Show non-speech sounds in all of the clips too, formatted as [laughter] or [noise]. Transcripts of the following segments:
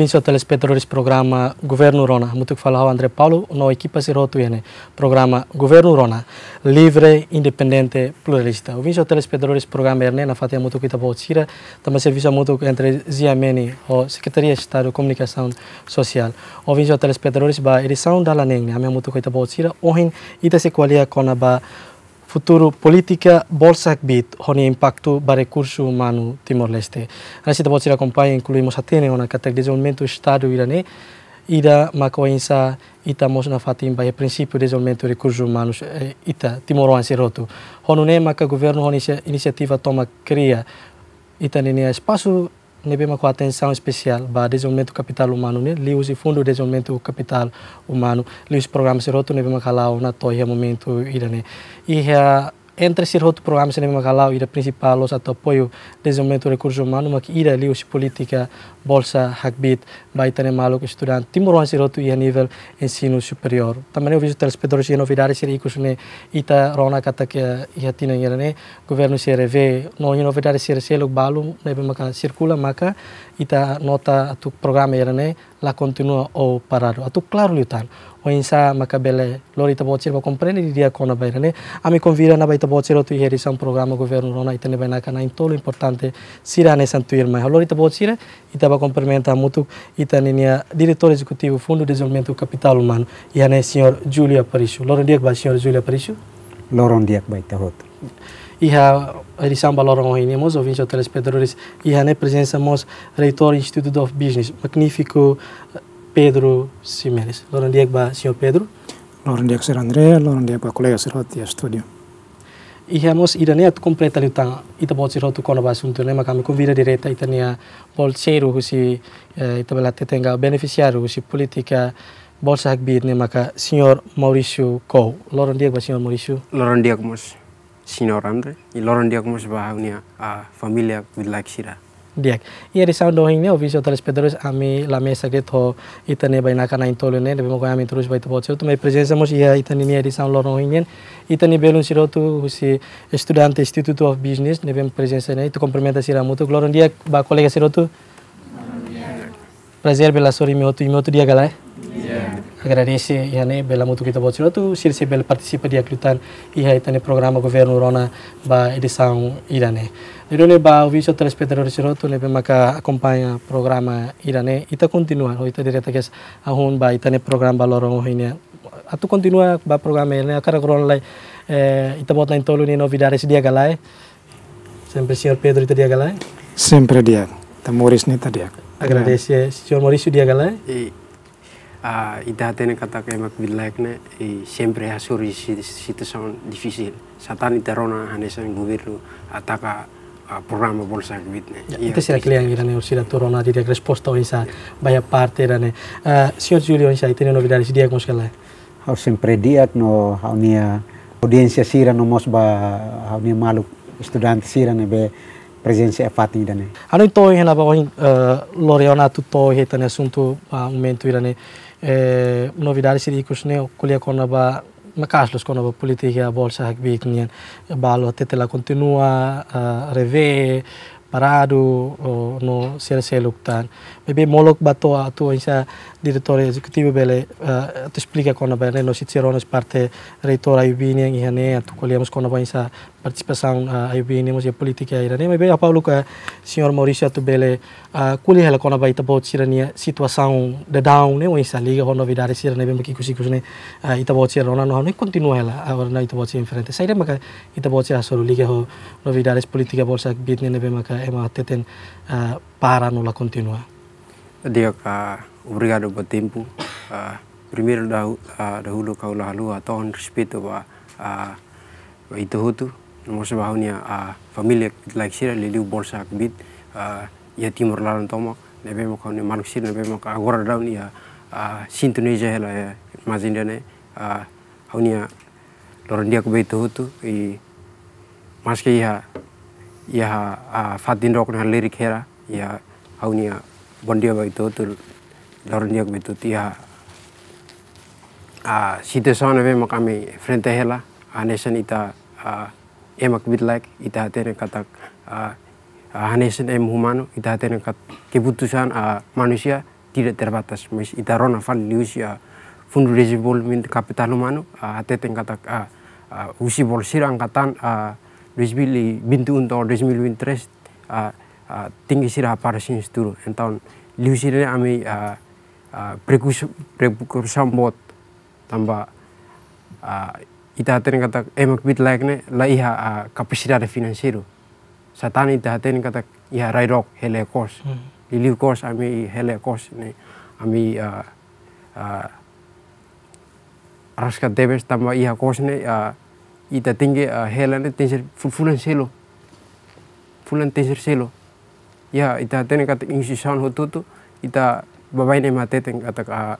O Prințio telespectatoris programa governo Rona. Mutuk falau André Paulo, no equipa se rotu ene. Programa governo Rona, livre, independente, pluralista. O vincio telespectatoris programa erne na fatia para o bautsira, tama serviço muito entre ziameni o Secretaria de Estado de Comunicação Social. O vincio telespectadores ba edição da laneng, a minha para o bautsira, ohin ita se qualia kona ba futuro política, bolsa bit honi impacto para recurso humano Timor-Leste. Na sita bolsa acompanha, incluímos a Tene, na categoría de aumento do Estado iranê, ida macoensa ita mos na fatim ba principio de desenvolvimento de recursos humanos eh, ita timoruense roto. Honu ne maka governo honi iniciativa toma cria ita nene espaço nebema com atenção especial para desenvolvimento do capital humano né li fundo do desenvolvimento do capital humano li os programas roto nebema calau na toia momento ira né e a eh, entre sirhot program sini makalau ida principal los atau poyo desenvolvimento recursos humano maki ida os política bolsa vai hakbit baitane que estudante timuruan sirhot ia nível ensino superior também eu vejo telespectadores e novidades siri ikus ne ita rona kata que ia tina ia ne né? governo CRV não ia novidades siri seluk balum ne né? maka circula maka ita nota tu programa ia ne né? la continua ou parado atu claro liutan oinsa makabele lori tabo chiro comprende dia kona bairane ami convira na baita bochiro tu heri um programa governo rona na cana. kana intolo importante sira ne Lorita mai lori tabo chira muito, e muito o diretor executivo fundo de desenvolvimento capital humano e ane senhor Julia Parichu lori dia vai, senhor Julia Parichu loron dia baita E iha edição Balor Online, meus ouvintes ou telespectadores, e a presença mos reitor Instituto of Business, magnífico Pedro Simeles. Loran ndiek ba Sio Pedro? Loran ndiek Sr. Andrea, Loran ndiek ba kolega Sr. Hoti studio. Ihemos idania tu completa liutan ita bot Sr. Hoti kono ba suntu nema kami convida direta bol bolseru husi ita ita belate tenga beneficiaru husi politika bol sahak biit nema ka Sr. Mauricio Kou. Loran ndiek ba Sr. Mauricio? Loran ndiek mos Sr. Andre, y loran ndiek mos ba unia a familia with like sira diak ia di sound dohing ne official terus ami lame sakit ho itane baina kana intole ne lebih mau kami terus baik tuh bocor tuh mai presensi mus ia itani ne di sound lorong ingin itani belum siro si student institute of business lebih presensi ne itu komplementasi ramu tuh lorong dia ba kolega sih itu Prazer bela sori mi tuh mau tuh dia galai eh? iya. agradece iya nih bela mutu kita bocil tu sih bela participa dia klutan iha itane programa governo rona ba edição irane Então leva o vício telespectadores roto, leva maka akompanya programa irane, ita kontinua ho ita direta kes ahun ba ita ne program lorong ini. Atu kontinua ba program irane, akara kron lai ita eh, bot lain tolu ni novidades dia galai. Sempre sior Pedro ita dia galai. Sempre dia. Ta Moris ni ta dia. Agradecer senhor Maurício dia galai. E ah, a ita tene kata ke mak bilak ne, e sempre asuri situação difisil Satan ita rona hanesan governo ataka programma Bolsan Whitney. Ja, inte sillä kliangirane on sillä turona direk resposta onsa baya parte rane. Uh, eh, Sio Giulio onsa itene no vidari sidia konskala. Hau sempre no hau nia audiencia sira no mosba hau nia student sira ne be presenza e fatti dane. Ano to hena eh, ba oin eh, Loreona tu to hetane assunto a momento irane eh novidade sidi kusne kolia makaslos kono ba politika bolsa hak bitnien balo tetela continua uh, eh, reve parado no sel seluktan ebe molok bato a tu insa direttore esecutivo bele uh, tu explica eh, kona bele no sitzeronos parte reitor ayubini yang ihane atu koliamos con insa participasan uh, ayubini mos ya politika irane ebe apa paulu ka senhor Maurício atu bele uh, kuli hela con abai tabot sirania situação de down ne insa liga hono vidare sirane be maki kusi kusne uh, eh, itabot sirona no hono continua hela agora itabot sir diferente saire maka itabot sir solo liga ho novidades política bolsa bitne nebe maka ema teten uh, eh, para nula la continua dia ka obrigado por tempo uh, primeiro da uh, hulu ka ula halua respeto ba uh, ba itu hutu mo se bahunia a uh, familia like sira le liu bolsa kbit uh, ya timur lalan tomo nebe be mo ka ne manuk sira mo ka agora daun ya uh, sintoneja hela ya e, mazinda ne uh, haunia loron dia ko be itu hutu i maske ya ya uh, fatin na lirik hera ya haunia bondia bai itu tu lorong dia itu tia a ah, sita sona be makami frente hela a ah, nesan ita a ah, emak bit like ita tene katak a hanesan em humano ita tene kat keputusan a manusia tidak terbatas mis ita rona fal ya fundu min kapital humano a teten katak a usi sirang angkatan a bintu untuk 2023 a tingi sirah parasin sin sturu enton liu sira ami ah, ah, prekursor sambot tamba ah, ita haten kata emak eh, bit laik ne la iha kapasitas finansiru satan ita haten kata iha rairok hele kos hmm. liu kos ami hele kos ne ami raska debes tamba iha kos ne ita tingi hele ne tinsir fulan selo fulan tinsir selo ya ita tene kata institution hotu tu ita babai ne mate ten kata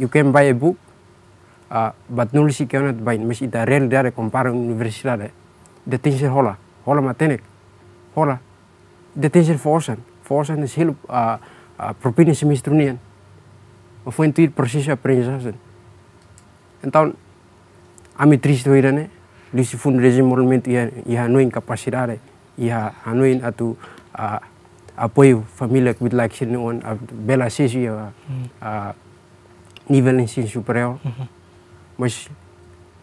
you can buy a book uh, but nul si cannot buy mas ita real dare compare universidade de tinser hola hola matenek hola de tinser forsan forsan is heel uh, uh, propine semistrunian of when tuir processo aprendizagen então ami triste hoirane lisi ia ia noin ia hanoin atu Uh, apoi apoio família que like se não a uh, bela acesso a, a uh, hmm. nível ensino superior hmm. mas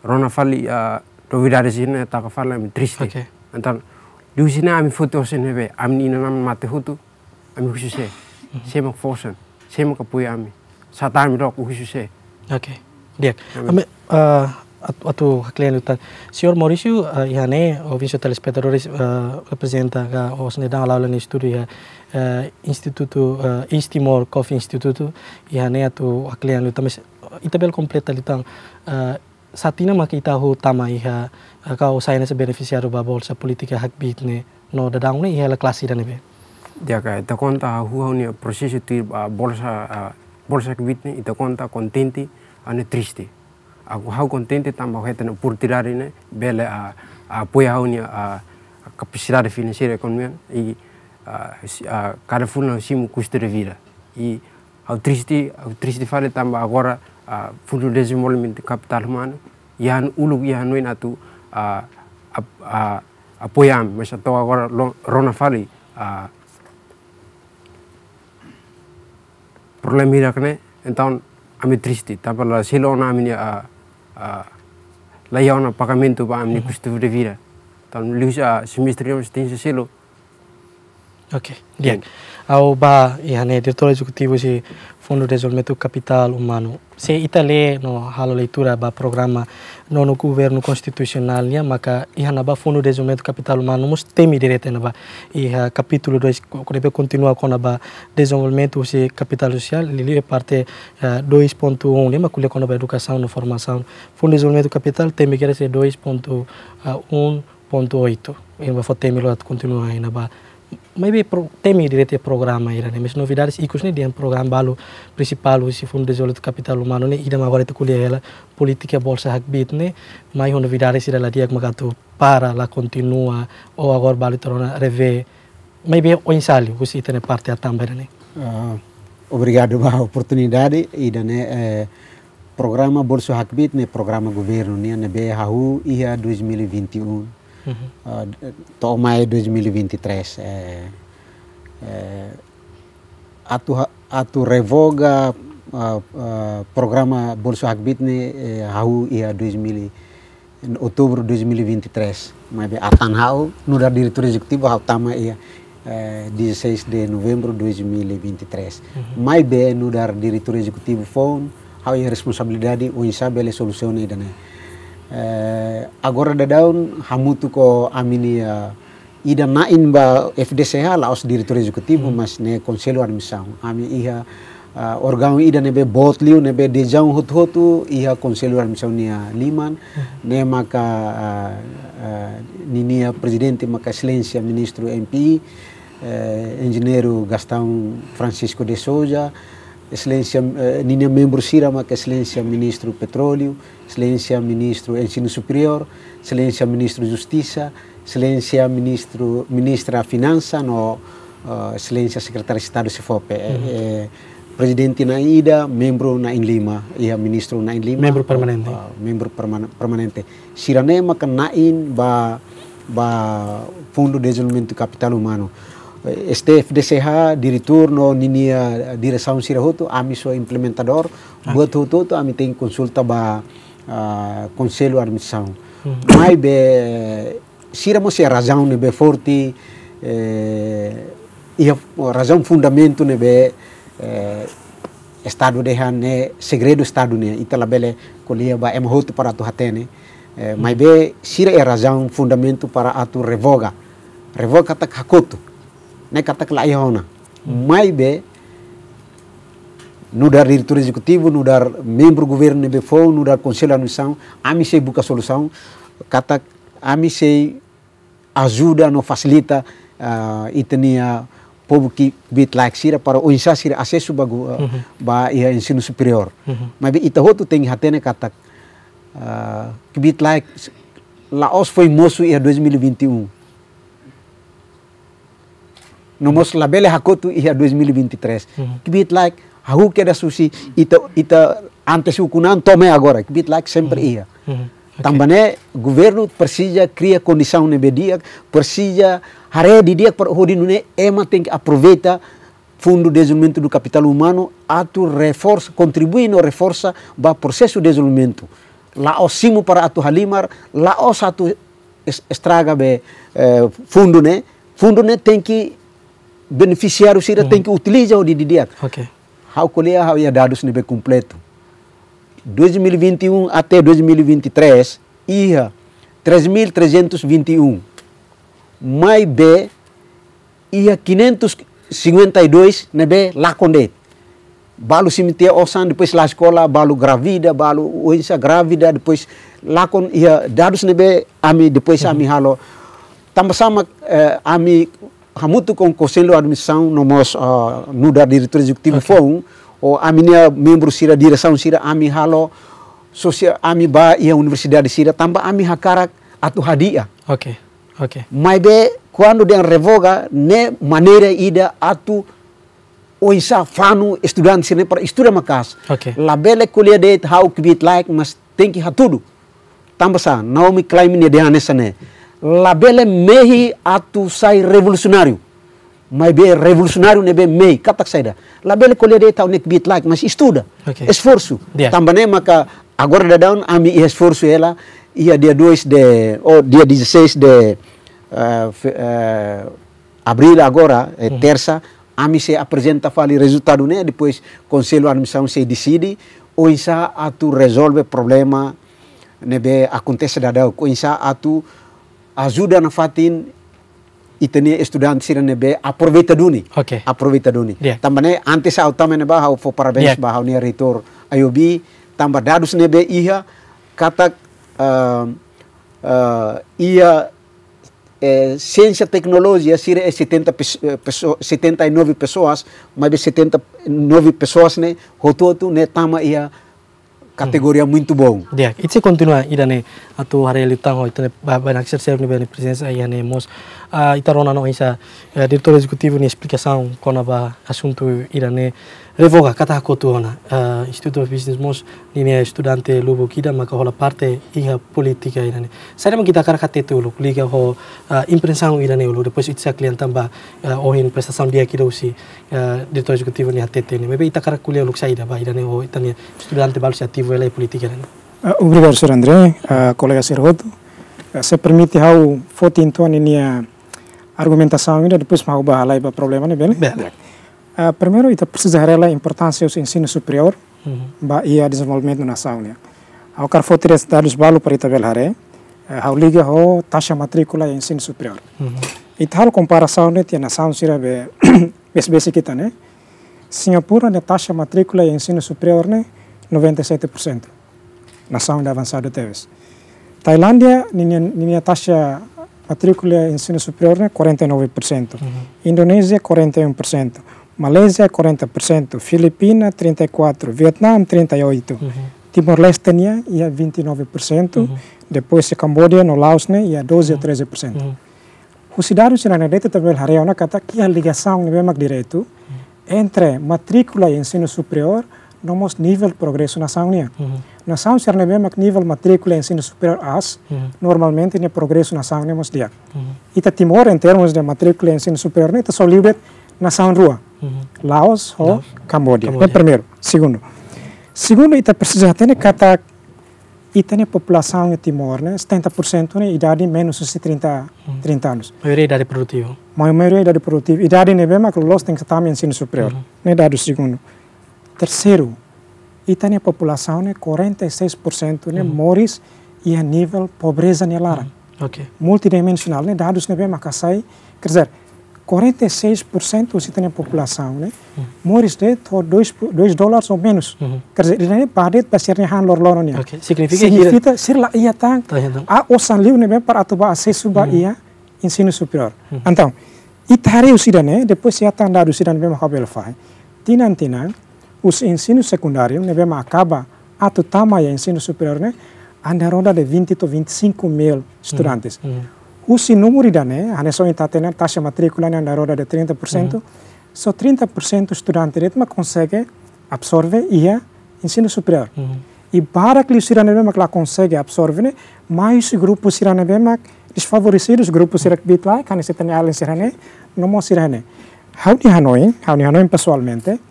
rona fali a dovidade sini tak fala me triste okay. então di sini ami foto be ami ina nam mate hutu amin khususnya hmm. saya mau fokusan saya mau kepuy amin, saat ami rok khususnya oke okay. dia ami uh, atu haklian lutan sior Maurício, uh, ah, e o ouvintes telespectadores, uh, representa ka o Senedão lá no estúdio, uh, ah, institutu uh, Istimor Coffee Instituto, ihane atu haklian lutan mes Mas itabel kompleta lutan uh, satina makita hu tama iha ka o na sa beneficiaro babol bolsa politika bit ne no dadang ne iha la klasi dan be dia ya ka ita konta hu ho ne proseso ti bolsa bolsa hakbit ne ita konta kontenti ane tristi. Aku hau contente tambah hetan por tirar ini bele a a apoia hau ni a, a capacidade financeira economia e a, a cada fundo sim custo de vida. E ao triste ao triste fale tambah agora a fundo de desenvolvimento capital humano e han ulu e han noin atu a a, apoiam, mas até agora Rona fale a problema ira né então a ami triste tá tapala silo na minha Ah, laiona pagamento pa amni coût mhm. de vie Tan lusa semestre eo sy tinsy selo ok bien ao ba e hane de executivo juku fundo de desenvolvimento capital humano se itale no halo leitura ba programa no no governo constitucionalnya maka e hana ba fundo de desenvolvimento capital humano mus temi direto na ba i ha capítulo 2 deve continua com na ba desenvolvimento se capital social lili parte uh, 2.1 lima kulia com na ba educação no formação fundo de desenvolvimento capital temi que ser 2.1.8 e ba fotemi lo continua na ba maybe pro, temi direte programa irane mes novidades ikus ne dian program balu principal si fundo de desenvolvimento capital humano ne idam agora te kulia ela política bolsa hak bit ne mai ho novidades ira la diak magatu para la continua o agora balu torna reve maybe o insali kusi itene parte a tambera ne uh, obrigado ba oportunidade ida ne eh, programa bolsa hak bit ne programa governo ne ne be hahu ia 2021 Eh, to mai 2023, é, atu, atu revoga Uh, uh, programa Bolso Hagbit ni eh, hau ia 2000 outubro 2023 mas atan hau nudar direktur eksekutif hau tama ia eh, 16 de novembro 2023 uhum. mai be nudar diretor executivo fon hau ia responsabilidade o insabele solucione dana Eh, agora da daun hamutu ko amini ya ida nain ba FDCH laos diretor executivo hmm. mas ne conselho admissão ami iha uh, eh, orgão ida nebe bot liu nebe dejão hut hutu iha conselho admissão nia liman hmm. ne maka uh, eh, uh, ninia presidente maka silencia ministro MPI eh, engenheiro Gastão Francisco de Souza Excelência eh, Nina Membro Sirama, é Excelência Ministro Petróleo, Excelência Ministro Ensino Superior, Excelência Ministro Justiça, Excelência Ministro Ministra Finança, no uh, Excelência Secretário de Estado CFOP. Eh, uhum. É, Presidente na Ida, membro na lima ia ministro na lima Membro permanente. Uh, membro permanente. Siranema kan nain ba ba fundo de desenvolvimento capital humano. DCH, diretor no ninia direção sirahoto ami sou implementador okay. Ah. buat hoto to ami consulta ba ah, conselho admissão mm uhum. mai be sira mo razão ne be forte eh, e razão fundamento ne be eh, estado de ne segredo estado ne itala bele colia ba em hoto para tu hatene eh, mai uhum. be sira e razão fundamento para atu revoga revoga tak hakoto nekata kala na mai be nudar diretor eksekutif, nudar membro governo be fo nudar conselho administração ami sei buka solução katak ami sei ajuda no facilita uh, eh, itenia eh, povo ki bit like sira para oinsa sira acesso eh, mhm. ba uh, ba ia ensino superior mhm. mai be ita hotu hatene katak uh, ki bit like Laos foi moço ia 2021 nomos labele hakotu ia 2023. Uhum. Que bit like hau que era sushi ita ita antes o Kunan tome agora, que bit like sempre uhum. ia. Uhum. Okay. Também o governo precisa criar condição nebe dia, precisa hare di dia para hori nune ema tem que aproveitar fundo de desenvolvimento do capital humano atu reforça, contribui no reforça ba processo de desenvolvimento. Lá o simo para atu halimar, lá o ato estraga be eh, fundo né? Fundo né tem que beneficiário Cira uhum. tem que utilizar o dia. Ok. How colher how ia dados nível completo. 2021 até 2023, ia 3.321. Mais be. ia 552 nebe lakondet. Balu cemitério osan, depois lá escola, balu gravida, balu oensa grávida, depois lakon ia dados nebe né, ami, depois uhum. ami halo. Tambah sama uh, eh, ami hamutu com ah, o conselho de admissão no mos uh, no da diretor executivo okay. o a membro sira direção sira ami halo sosia ami ba ia universidade sira tamba ami hakarak atu hadia okay okay mai be quando revoga ne maneira ida atu oisa fanu estudante sine para estuda makas okay labele kuliah det how kubit like mas tenki hatudu tamba sa naomi climbing dehane sane la bele mehi atu sai revolucionário mas be revolucionário não é mei katak saida la bele kolede tau nek bit like mas estuda okay. esforço yeah. é maka agora da down ami e esforço ela ia dia 2 de ou oh, dia 16 de uh, uh, abril agora é uhum. terça ami se apresenta fale resultado né depois conselho admissão se decide ou a tu resolve problema ne acontece da dau ou a tu azuda na fatin itene estudantes ira nebe duni okay. duni yeah. tambane antes au tamen ba hau fo parabéns yeah. ba hau ne reitor ayobi tamba dadus nebe iha kata uh, uh, ia eh, teknologi tecnologia sira 79 70 pessoas 79 pessoas mas 79 pessoas ne rototo né tama ia yang muito bom. Dia, itu continua ida ne, atu hari litang ho, itane banyak ser ne banyak presensi aí ne mos, ita rona no isa, eh, direktur eksekutif ne explicação kona ba asunto ida ne, Revoga, kata aku tuh, ona, uh, äh, Institute of Business Mos, ini studente lubu kida maka hola parte iha politika ina ne. Saya kita kara kate tu uluk, liga ho uh, äh, imprensangu ina irane uluk, depois itsa klien tamba uh, ohin prestasan dia kida usi uh, dito executivo ni hatete ni. Mebe ita kara kuliah uluk saya ida ba ina ho ita ni studente balus ativo ela politika ina ne. Uh, obrigado, Sr. André, uh, colega Serroto. Uh, se permite hau fotin tuan ini ya argumentação ina, depois mau bahalai ba problema ni, bele? Uh, primeiro, kita precisarela importância do ensino superior uhum. e o desenvolvimento da nação. Né? Ao carfo ter dados balo para Itabel Haré, eh, ao liga ho taxa matrícula e ensino superior. Uhum. comparação, né, tinha nação sira be [clears throat] bes kita, né? Singapura, né, taxa matrícula e ensino superior, né, 97%. Nação ainda avançada teves. Tailândia, ninha taxa matrícula e ensino superior, né, 49%. Uhum. Indonésia, 41%. Malésia 40%, Filipina 34%, Vietnã 38%, uhum. Timor-Leste tinha ia 29%, uhum. depois Camboja no Laos né, ia 12 é uhum. a 13%. Uhum. Os cidadãos sinanadete também hariana kata que a ligação é mais direito uhum. entre matrícula e ensino superior no nosso nível de progresso na saúde. Uhum. Na saúde, se não nível matrícula e ensino superior as, uhum. normalmente no progresso na saúde, nós dia. Uhum. E Timor, em termos de matrícula e ensino superior, né, está só livre na saúde rua. -huh. Laos ou Laos. É primeiro. Segundo. Segundo, ita precisa ter que a população de Timor, né? 70% de idade menos de 30, 30 uhum. anos. A maioria é idade produtiva. A maioria é idade produtiva. Idade ne bema que los tem que estar em ensino superior. Uhum. Né dado segundo. Terceiro, tem a população né 46% né uhum. moris e a nível pobreza ne lara. Uhum. Multidimensional, né dados ne bema que sai, quer dizer, 46% você tem a população, né? Uhum. Morres de 2, dólares ou menos. Uhum. Quer dizer, ele padet para ser han lor lor né? Okay. Significa Significa que... ser lá ia tang. A o sanliu né para atuba acesso suba mhm. ia ensino superior. Uhum. Então, o usida né, depois se atandar usida né makabel fai. Tinantina os ensino secundário né acaba atutama ia ensino superior né, anda ronda de 20 a 25 mil estudantes. Mhm. Uhum. Uhum. Os número da eh? né, a nação está tendo taxa matrícula na roda de 30%, uhum. só 30% estudante de mas consegue eh? absorver e é ensino superior. Uhum. E para que os iranianos lá consegue eh? absorver, mais grupos iranianos desfavorecidos, grupos iranianos lá, que se tem além iranianos, não mais Há Hau de Hanoi, há hau de Hanoi pessoalmente,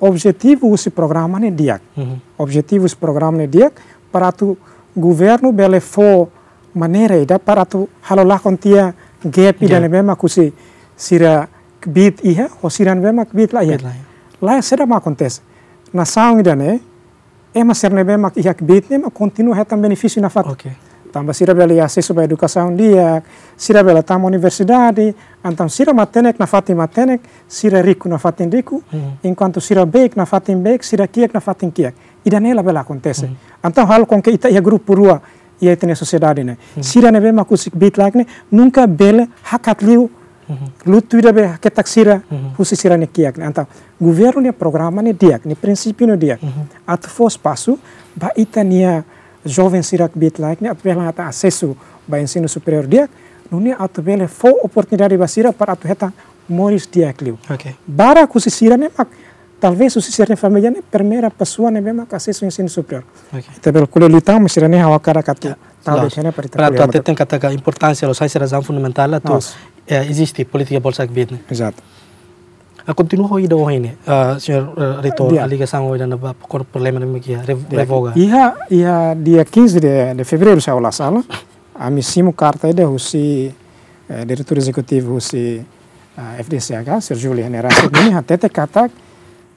objetivo esse programa né diak. Uhum. Objetivo esse programa né diak para tu governo bele manera ida para tu halo kontia gap ida yeah. memang kusi sira bit iha ho ne memang bit lah ya lah sira ma kontes na saung ida ne ema sira ne iha bit ne ma hetan benefisi na fat okay. tambah sira bela iha sesu duka saung dia sira bela tam universidadi antam sira matenek na fatin matenek sira riku na fatin riku mhm. in enquanto sira bek na fatin bek sira kiek na fatin kiek ida ne la bela kontes, mm. antam hal konke ita iha grup purua yaitu tene sociedade ne sira ne be ma ku sik bit lak ne nunca hakat liu lutu da be ketak sira husi sira ne kiak ne anta governo ne programa ne diak ne prinsipio ne diak at fos pasu, ba itania jovem sira bit lak ne at bela ata acesso ba ensino superior diak nuni at bele fo oportunidade basira sira, at heta moris diak liu bara kusi sira ne mak talvez o sistema familiar é a primeira pessoa né mesmo que acessa o ensino superior okay. então pelo ya. que ele ya. está mas ele não é o cara que está deixando para para tu até tem que a importância dos sais razão fundamental tu existe política bolsa que vende exato a continua o da hoje né senhor reitor a ligação hoje na por problema de megia revoga ia ia dia 15 de, fevereiro se eu lá sala a missimo carta é de Rússi, eh, diretor executivo Rússi, ah, FDCH Sir Julian Erasmus ini hatete katak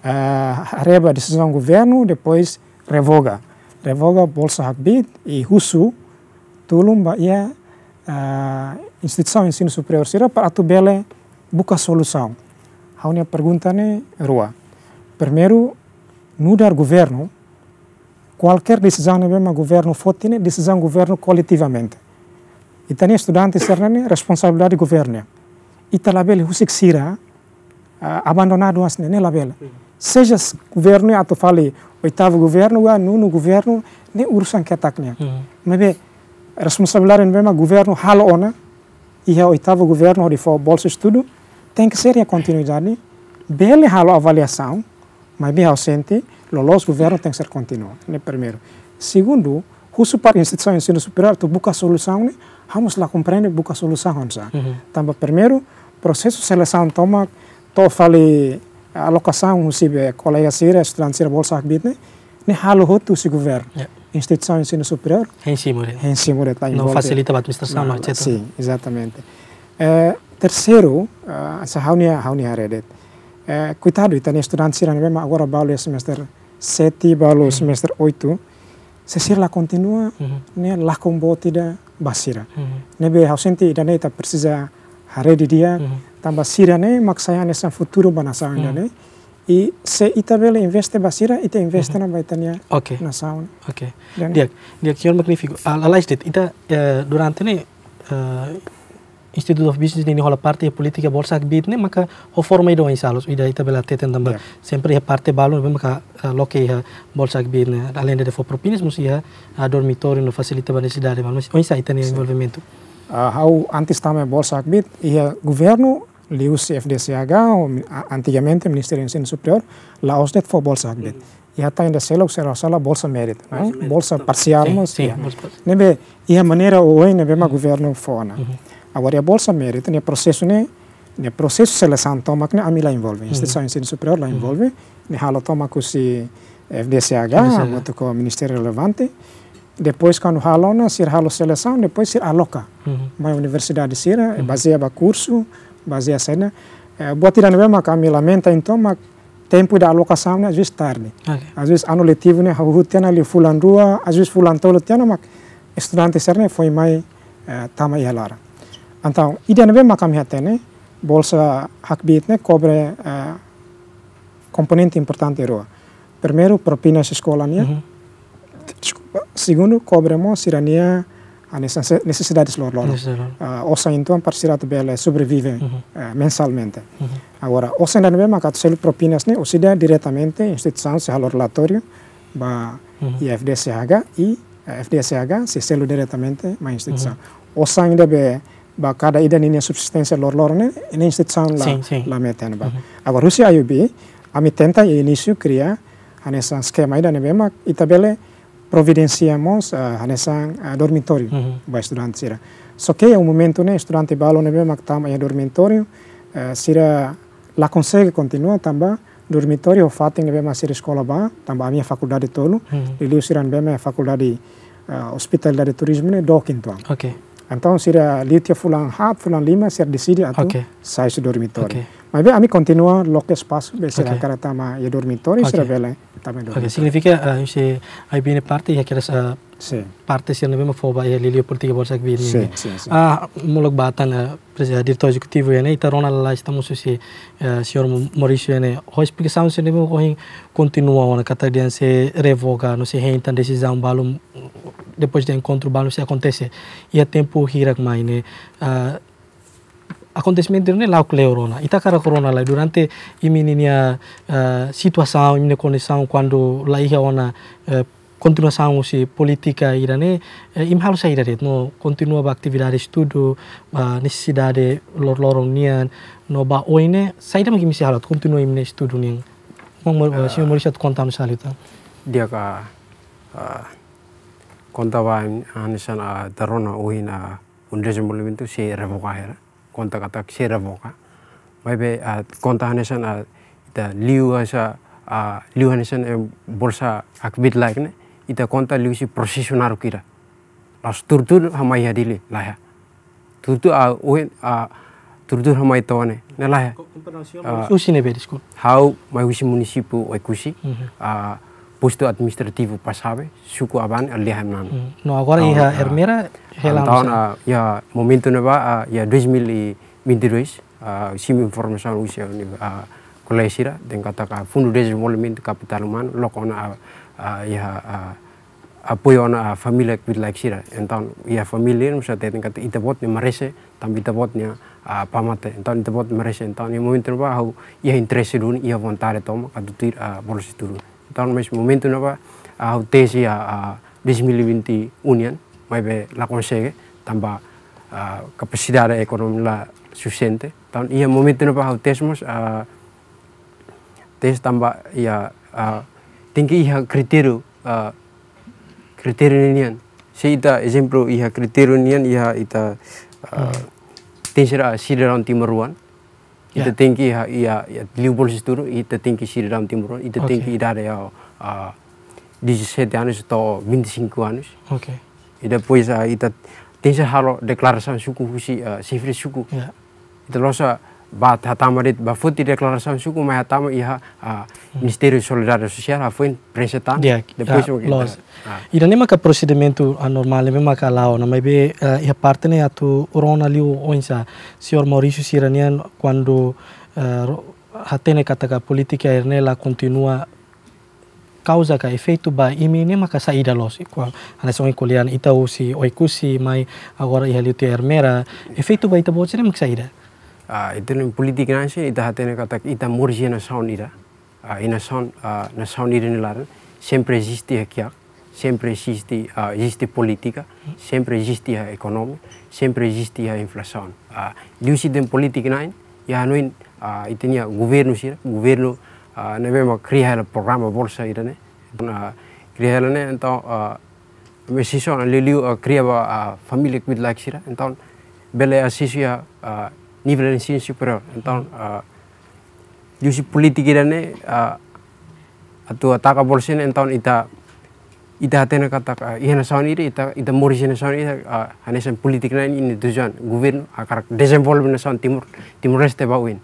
uh, ah, reba a decisão do governo, depois revoga. Revoga Bolsa habit e Husu, Tulumba e a uh, instituição de ensino superior será para atubele busca solução. A única pergunta é rua. Primeiro, mudar governo, qualquer decisão é mesmo governo forte, né? decisão governo coletivamente. E também estudante será responsabilidade do governo. E talabele husik sira, ah, abandonado as assim, né, labela. Sim seja governo a tu fale oitavo governo wa nono governo que urusan ketaknya mas mebe responsabilidade é mema governo halo ona e é oitavo governo onde for bolsa estudo tem que ser em continuidade bele halo avaliação mas bem ausente lolos governo tem que ser continuo né primeiro segundo Khusus para instituição de ensino superior, tu busca solução, né? Vamos lá compreender, busca solução, Hansa. Uhum. Então, primeiro, processo de seleção toma, tu fale alocação, se vê, colegas ir, e estudantes bol bolsa bitne, ne halo hotu se governo. Yeah. Instituição de ensino superior. hensi Rensimuret lá em Não facilita a administração, não, etc. Sim, exatamente. É, terceiro, ah, essa haunia, haunia redet. É, cuidado, então, estudantes irão mesmo agora balo semestre 7, balo semestre 8, se sirla continua, kontinua, né, lá com tidak basira. Uhum. be hau senti, dan precisa di dia maksaya i se ita bela investe basira ita investe mhm. na baitania okay. na saun. Oke. Okay. Dia dia kion magnifico. Alala istit ita eh, durante ne eh, Institute of Business ini hola parte politika borsak bit ne maka ho forma ido in salos ida ita bela teten tamba yeah. sempre ia parte balon be maka uh, loke ia borsak bit ne alende de fo propinis musia ador dormitorio no facilita banesi dare balon. Oisa ita ne involvementu Ah, au antistame Bolsacbit ia governo li usi FDCH o antigamente Ministerio de Ensino Superior la OSDET for Bolsacbit. Ia ta ainda selok sera sala bolsa merit, right? bolsa parcial mas. Sim, Nebe ia maneira o be bema governo fona. Agora a bolsa merit ne processo ne ne processo seleção toma que ami la envolve, mm-hmm. instituição de ensino superior la envolve, mm-hmm. ne hala toma kusi FDCH, agora com o ministério relevante. Depois, quando halona se ralo seleção, depois se aloca. Uhum. Uma universidade se uhum. baseia ba curso, baseia cena. É, eh, boa tirar bem, mas me lamenta então, mas tempo da alocação né, às vezes tarde. Okay. Às vezes ano letivo, né, rutiana ali fulan rua, às vezes fulan tolo tiana, mas estudante ser né, foi mais é, eh, tama tá então, e halara. Então, ideia bem, mas me até, né, bolsa hakbit, né, cobre é, componente importante rua. Primeiro, propinas escola, né, uhum desculpa, segundo, cobramos cidadania a necessidades lor lor. Uh, ah, osa então parcirata bela sobrevive uhum. uh, mensalmente. Uhum. Agora, osa ainda não é macat selo propinas né, osida diretamente instituição se halor relatório ba uhum. IFDCH e FDSH se selo diretamente a instituição. Uhum. Osa ainda be ba cada ida nem subsistência lor lor né, na instituição lá sim, sim. lá meten né, ba. Uhum. Agora, rusia IUB, a mi tenta e início cria a schema esquema ainda não é mac e provvidenziamos uh, eh, hanesan uh, dormitorio mm -hmm. ba sira so che è un momento ne studente balo ne be maktam ya dormitorio uh, sira la consegue continua tamba dormitorio fatto ne be masih sekolah ba tamba mia fakultad de tolu mm -hmm. lilu siran be di uh, hospital dari turisme ne dokin okay. Então se a litia Fulan hat Fulan lima ser decide a okay. sai do dormitório. Okay. Mas a mim continua loco espaço de ser okay. cara tama tá e dormitori okay. também tá dormitori. Okay. Significa ah, a uh, gente aí bem parte e aquelas uh, ah, sí. parte é não bem foba e lilio por tiga bolsa que bem. Sim, sim, sim. Ah, o batan do diretor executivo é a e né, lá estamos se o ah, senhor Maurício é né explicação se não bem continua a Catarina dia se revoga não se a decisão balum depois de encontro balo se acontece e a tempo hirak mai né ah, não é lá o que corona ita e cara corona lá e durante imininia e uh, ah, situação imine condição quando lá ia ona ah, continuação se política irane eh, im harus sair no continua ba atividade estudo a necessidade lor lorong no ba oine saya dam se halat continua imne estudo nem mong mo si mo risat kontam salita dia ka konta baim anisan ah, a ah, tarona uhin a undres mulim itu si revoka hera konta kata si revoka mai be a ah, konta anisan a ita liu asa a liu anisan e eh, borsa akbit laik ne ita konta liu si prosesionar kira las turtur hamai hadili laha turtur a uhin a turtur hamai tawane ne laya usine be diskon how mai usi munisipu wai kusi mhm. a posto administrativo passave suku aban aliha nan mm. no agora iha eh, hermera hela então ya momento neva ya 2022 sim informação usia a kolesira den kata ka fundo desenvolvimento capital humano lokona ya eh, eh, apoio na família que like sira então ia família não sei tem kata itabot ne marese tam itabot ne pamate então itabot merece então em momento neva ia interesse dun a vontade toma kadutir bolsi turun tahun mes momento napa a utesi a 2020 union mai be la consegue tamba a capacidade ekonomi la suficiente tahun ia apa napa utesmos a tes tamba ia a tinggi ia kriteria a kriterio union se ita ejemplo ia kriterio union ia ita tensera sidera timuruan ita ya. tinggi ha ia liubol si turu ita tinggi si dalam timur ita tinggi ida ya di sisi anus to di singku anus okay ita puisa ita tinggi halo deklarasi suku husi sifri suku ya. ita losa ba hatamarit ba futi declaração suku ma hatama ya iha a Ministério de Solidariedade Social a foi apresentar ya, depois o que e maka procedimento anormal nema ka lao na maybe eh, iha parte ne atu rona liu onsa sior Maurício Siranian quando eh, hatene ka politika ernela la continua causa ka efeito ba imi ne maka saida los ikual ana songi kulian itau si oikusi mai agora iha liu ermera efeito ba itau botsene maka saída ඉතින් පොලිති නාශය ඉතහතන කතක් ඉතා මෝර්ජය නසවන් ඉර ඉනසන් නසවන් Ina sempre existe aqui, sempre existe, uh, existi política, sempre existi a economia, sempre existi a inflação. Uh, Diusi den politik nain, ya nuin uh, ah, itenia governo sira, governo uh, ah, nebe ma kriha la programa bolsa irane, uh, kriha la ne então uh, ah, mesiso liliu uh, kriha ba uh, família kuit like sih. então bele asisio ya uh, nivelani sin superior então uh, jusi politik dane uh, atu ataka bolsen então ita ita hatena kata, uh, ihana sauni ita ita ita morisena sauni ita uh, hanesan politik na ini tujuan governo akar desenvolve na timur timur leste bawin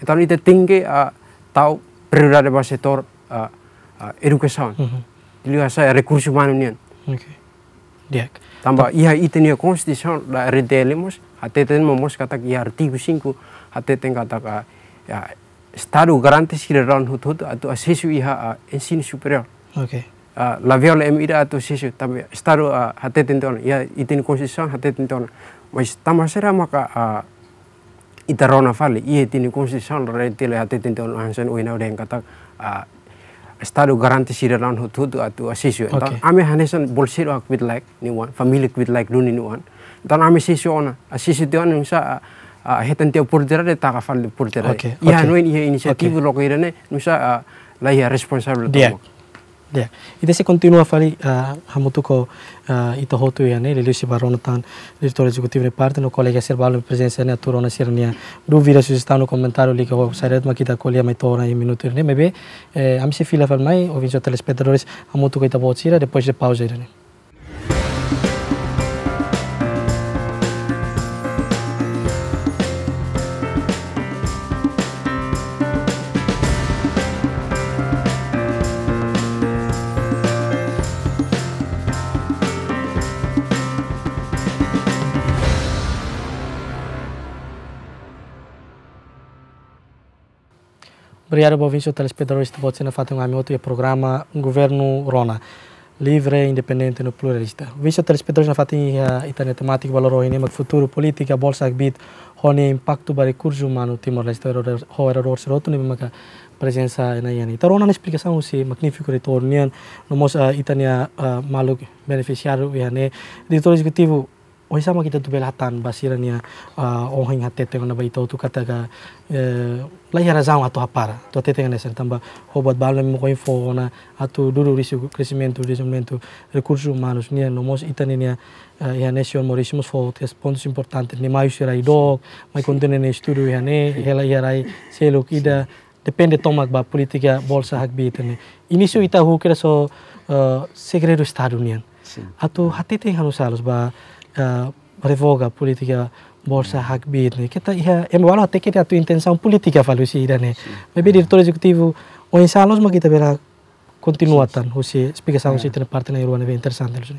então ita tinggi, uh, tau prioridade ba setor uh, uh, educação mm -hmm. saya rekursi manusian okay. tambah iya, itu nia konstitusi lah redelemos ate ten mos katak i arti kusingku ate ten katak a ya staru garantis kira ron hut hut atu asisu iha a ensin superior oke okay. a laviol em ira atu sesu tapi staru a ate ten ton ya itin konsisan ate ten ton wais tamasera maka a ita rona fali i itin konsisan rai tele ate ten ton uina udeng katak a Estado garanti sira lan hutu atu asisu. Okay. Ame hanesan bolsiro akwit like ni wan, famili kwit like ni wan. dan ami sisi ona sisi tu anu sa hitan teu purtera de ta kafal purtera. Ia no ini inisiatif lo kira ne nusa la ia responsible. dia dia ite se continua fali hamutuko itu hotu ya ne si baron tan diretor executivo parte no colega servalo presença ne turona sirnia Dua vira suscitar no komentar uli ko saya ma kita colia mai tora e minuto ne mebe ami se fila fal mai ovinjo telespectadores hamutuko ita bocira depois de pausa ne Obrigado, bom vinte, telespectadores do Botsina Fatem Amioto e o programa Governo Rona. Livre, independente e pluralista. Vinte, telespectadores na Fatem e Itânia Temática, Valor Inema, Futuro, Política, Bolsa Agbit, Rony, Impacto, Bari, Curso Humano, Timor-Leste, o Roeror, Siroto, Nibimaka, presença é na Iani. Então, na explicação, se magnífico retorno, nós, Itânia, maluco, beneficiário, Iane, editor executivo, oi sama kita tu belatan basirannya uh, eh, ohing hatte te ona baito tu kata ga uh, eh, lahira zau atau apa tu hatte yang ona tambah tamba oh, hobat balam mo koi fona atu dulu risu crescimento desenvolvimento recursos humanos nia nomos itanenia uh, eh, ya, nation morismos fo tes pontos important ni mai usirai dog mai kontene ni studio ya ne iya. hela ya rai seluk ida depende tomak ba politika bolsa hak bi ini su ita hu kira so uh, segredo estado atau hati teh ba revoga politika borsa hak birne ni kita ia em meu até intensa tu tua politika valusi falou se mebe né bebe diretor o insalos mas kita bela pela continuatan o se eh. explicação se tem parte na Irlanda bem interessante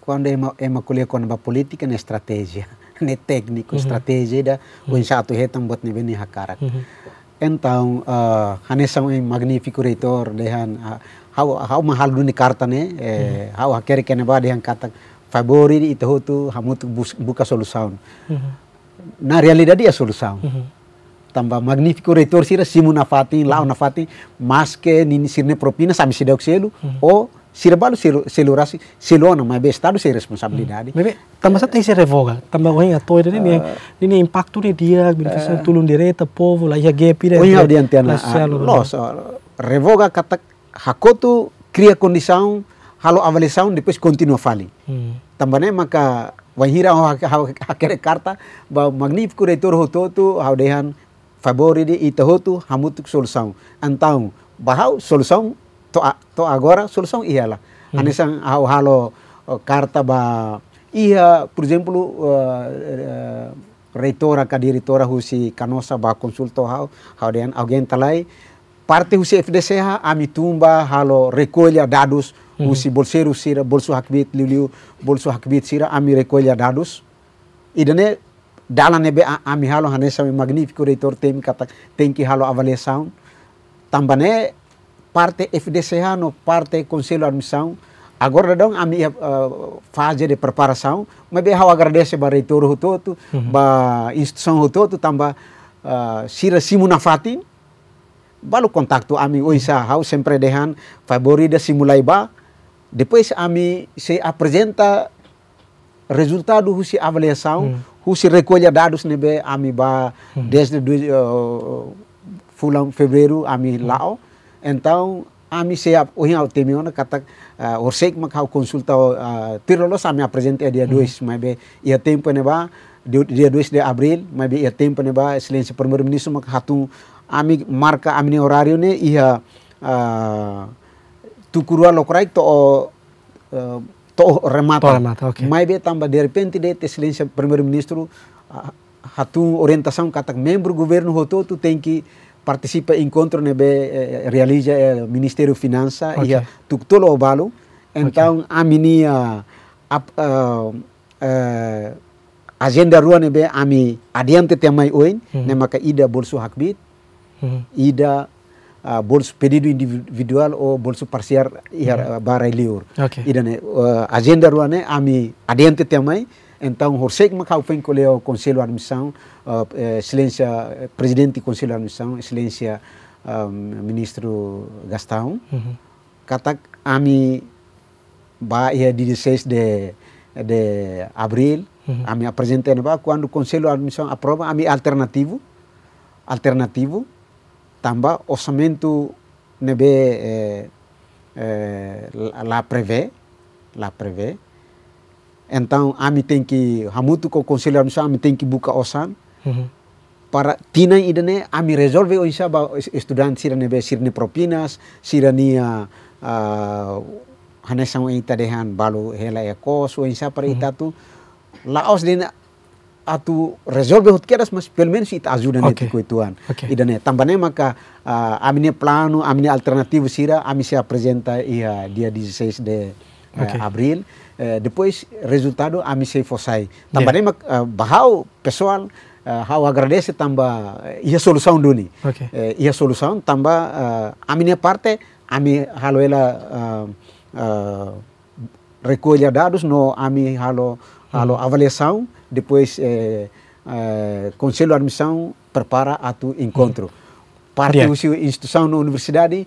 quando eh, é uma é uma colher com a política na estratégia ne tekniko strategia [laughs] mhm. da o insatu mhm. é tão bot ne mhm. en tau então uh, hanesam é magnífico reitor dehan how ah, hau mahal duni karta né eh, hau hakere kene ba dehan katak favori itu tu tu buka solusaun mhm. Nah, realidade dia a solução. Uhum. Tamba magnífico reitor sira simu nafati, lau nafati, maske nini sirne propina sami selu. mm -hmm. ou sira balu selo selo rasi selo ana mas be estado mm -hmm. dadi. Bebe, mhm. tamba sa tem se revoga, tamba oin atoi de nini nini impacto de dia benefício uh, tulun direta povo lah ya gap de. Oin adiante ana. Los revoga kata hakotu kria condição halo avale sound depois continua fali. Hmm. Tambane maka wahira hau hakere karta ba magnífico reitor tu hau dehan favore de hoto hamutuk solução. antau. bahau solução to to agora solução iala. Hmm. Anesan hau halo carta eh, ba ia, por exemplo, uh, uh, reitora ka husi kanosa ba konsulto hau hau dehan alguém talai parte husi ha amitumba halo recolha dados usi bolseru sira bolsu hakbit liliu bolsu hakbit sira ami e koelia dadus idane dala be ami halo hanesa mi magnifico reitor temi kata tenki halo avale sound tambane parte FDCH no parte conselho admissão agora dong ami uh, fase de preparação mas be hau agradece ba reitor hutoto uhum. ba instituição hutoto tamba uh, sira simuna fatin balu kontaktu ami oisa hau sempre dehan favorida simulai ba Depois a mim se apresenta resultado husi avaliação, hum. husi recolha dados nebe a mim ba hum. desde uh, fulano fevereiro a mim hum. lá. Então ami siap uhin au temi ona kata uh, eh, orsek mak hau konsulta uh, tirolo sami apresenta dia dois mm. be ia tempo ne ba dia dois de abril be ia tempo ne ba excelência primeiro ministro mak hatu ami marka ami horário ne ia uh, tukurua lokorai to o e, to to remata. To remata, okay. Mai be tamba de repente de silencia primeiro ministro hatu hatun orientação katak membro governo hoto tu tem participa encontro nebe eh, realiza el ministerio Finança okay. e a tuktolo balu então okay. a a, a, a, a agenda rua nebe ami adiante temai oin hmm. nemaka ida bolsu hakbit hmm. ida uh, bolso pedido individual ou bolso parcial yeah. Uhum. barai liur okay. idane uh, agenda ruane ami adiante também então que makau fen kole o conselho de admissão uh, excelência eh, presidente do conselho de admissão excelência um, ministro Gastão uhum. kata ami ba dia 16 de de abril uhum. ami apresentando quando o conselho de admissão aprova ami alternativo alternativo Tamba osamentu nebe eh, eh, la prevé la prevé Então, a mim tem que, hamutu ko conselheiro tem que osan mm -hmm. Para tina idene a mim resolve o isa ba estudante sira nebe sirne propinas, sira ni a ah, uh, ah, hanesang ita dehan balu hela ekos o isa para -hmm. itatu Laos dina atu resolve hot keras mas pelmen si itu azuran okay. kui tuan. okay. idane tambahnya maka uh, amine plano amine alternatif sira ami se presenta Iya dia 16 de uh, ah, okay. abril uh, depois resultado ami se fosai. Iya. Tambahnya yeah. mak uh, bahau pessoal uh, hau agradece tamba ia solução duni okay. uh, eh, ia solução tamba uh, amine parte ami haluela uh, uh, recolha dados no ami halo halo hmm. avaliação depois é, é, Conselho de Admissão prepara a tu encontro. Parte yeah. da instituição na universidade,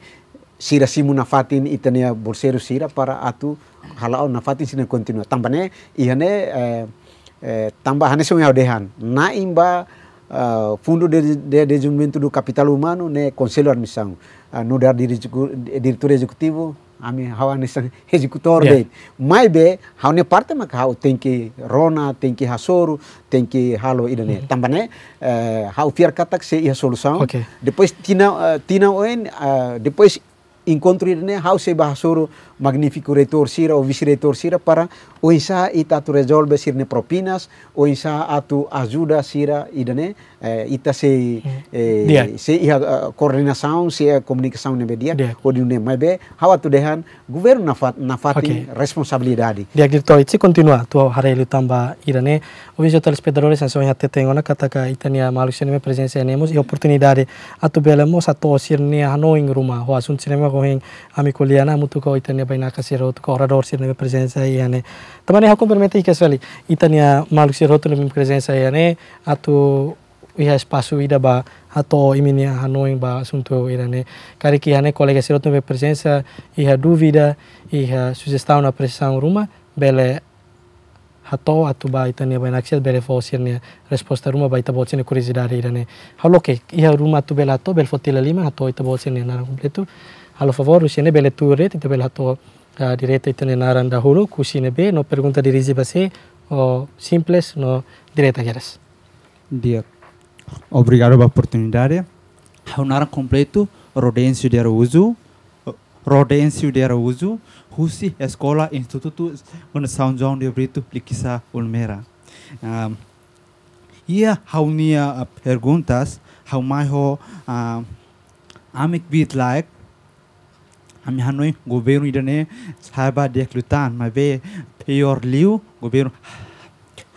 sira simu na fatin itania bolseiro sira para a tu halau na fatin sina continua. Tambane ihane é, é, há nesse sungai dehan. Na imba uh, fundo de, de desenvolvimento do capital humano, né, Conselho de Admissão, uh, no de diretor executivo, ami hawa ni sang executor yeah. de mai be ne parte mak hau tenki rona tenki hasoru tenki halo idane mm. tambane uh, hau fiar katak se ia solução depois tina tina oen depois incontrarne how se bahasur magnífico retorcira ou vice-retorcira para o insa ita e tu resolve sirne propinas o insa atu ajuda sira idane eh, ita se eh, yeah. se iha uh, eh, se a comunicação ne media yeah. ou dune mebe how atu dehan governo nafat nafati okay. responsabilidade dia gitu itse continua tu hari lu tamba idane o viso telespectadores sanso sonha te tengo na kataka itania malusia ne presencia nemos e oportunidade atu belemos atu sirne hanoing rumah ho asun sirne ko ami kuliana mutu ko itania baina kasiro tu ko orador sir nebe presença iane tamane hakum permite ikasvali itania maluk sir hotu nebe presença iane atu iha pasu ida ba ato iminia hanoing ba sunto irane kare kihane hane colega sir hotu nebe presença iha dúvida iha sugestão na pressão ruma bele hato atu ba itania baina kasir bele fosirnia resposta ruma ba ita bolsine Nih halo ke iha rumah tuh bela atau bel fotila lima hato ita bolsine na completo Alfavor, usine bele eh? ture, tita bele hato direta itinenaran dahulu, kusine be, no pergunta dirige base, o simples, no direta geras. Dia. Obrigado pela oportunidade. Raunara completo, Rodêncio de Araújo, Rodêncio de Araújo, Rusi Escola Instituto São João de Brito, Liquisa Ulmera. Um, ah, ia raunia ah, perguntas, how my ho ah, um, amik bit like E, ami e. Hanoi, governo Irane, saiba decretar, ma vê, pior liu, governo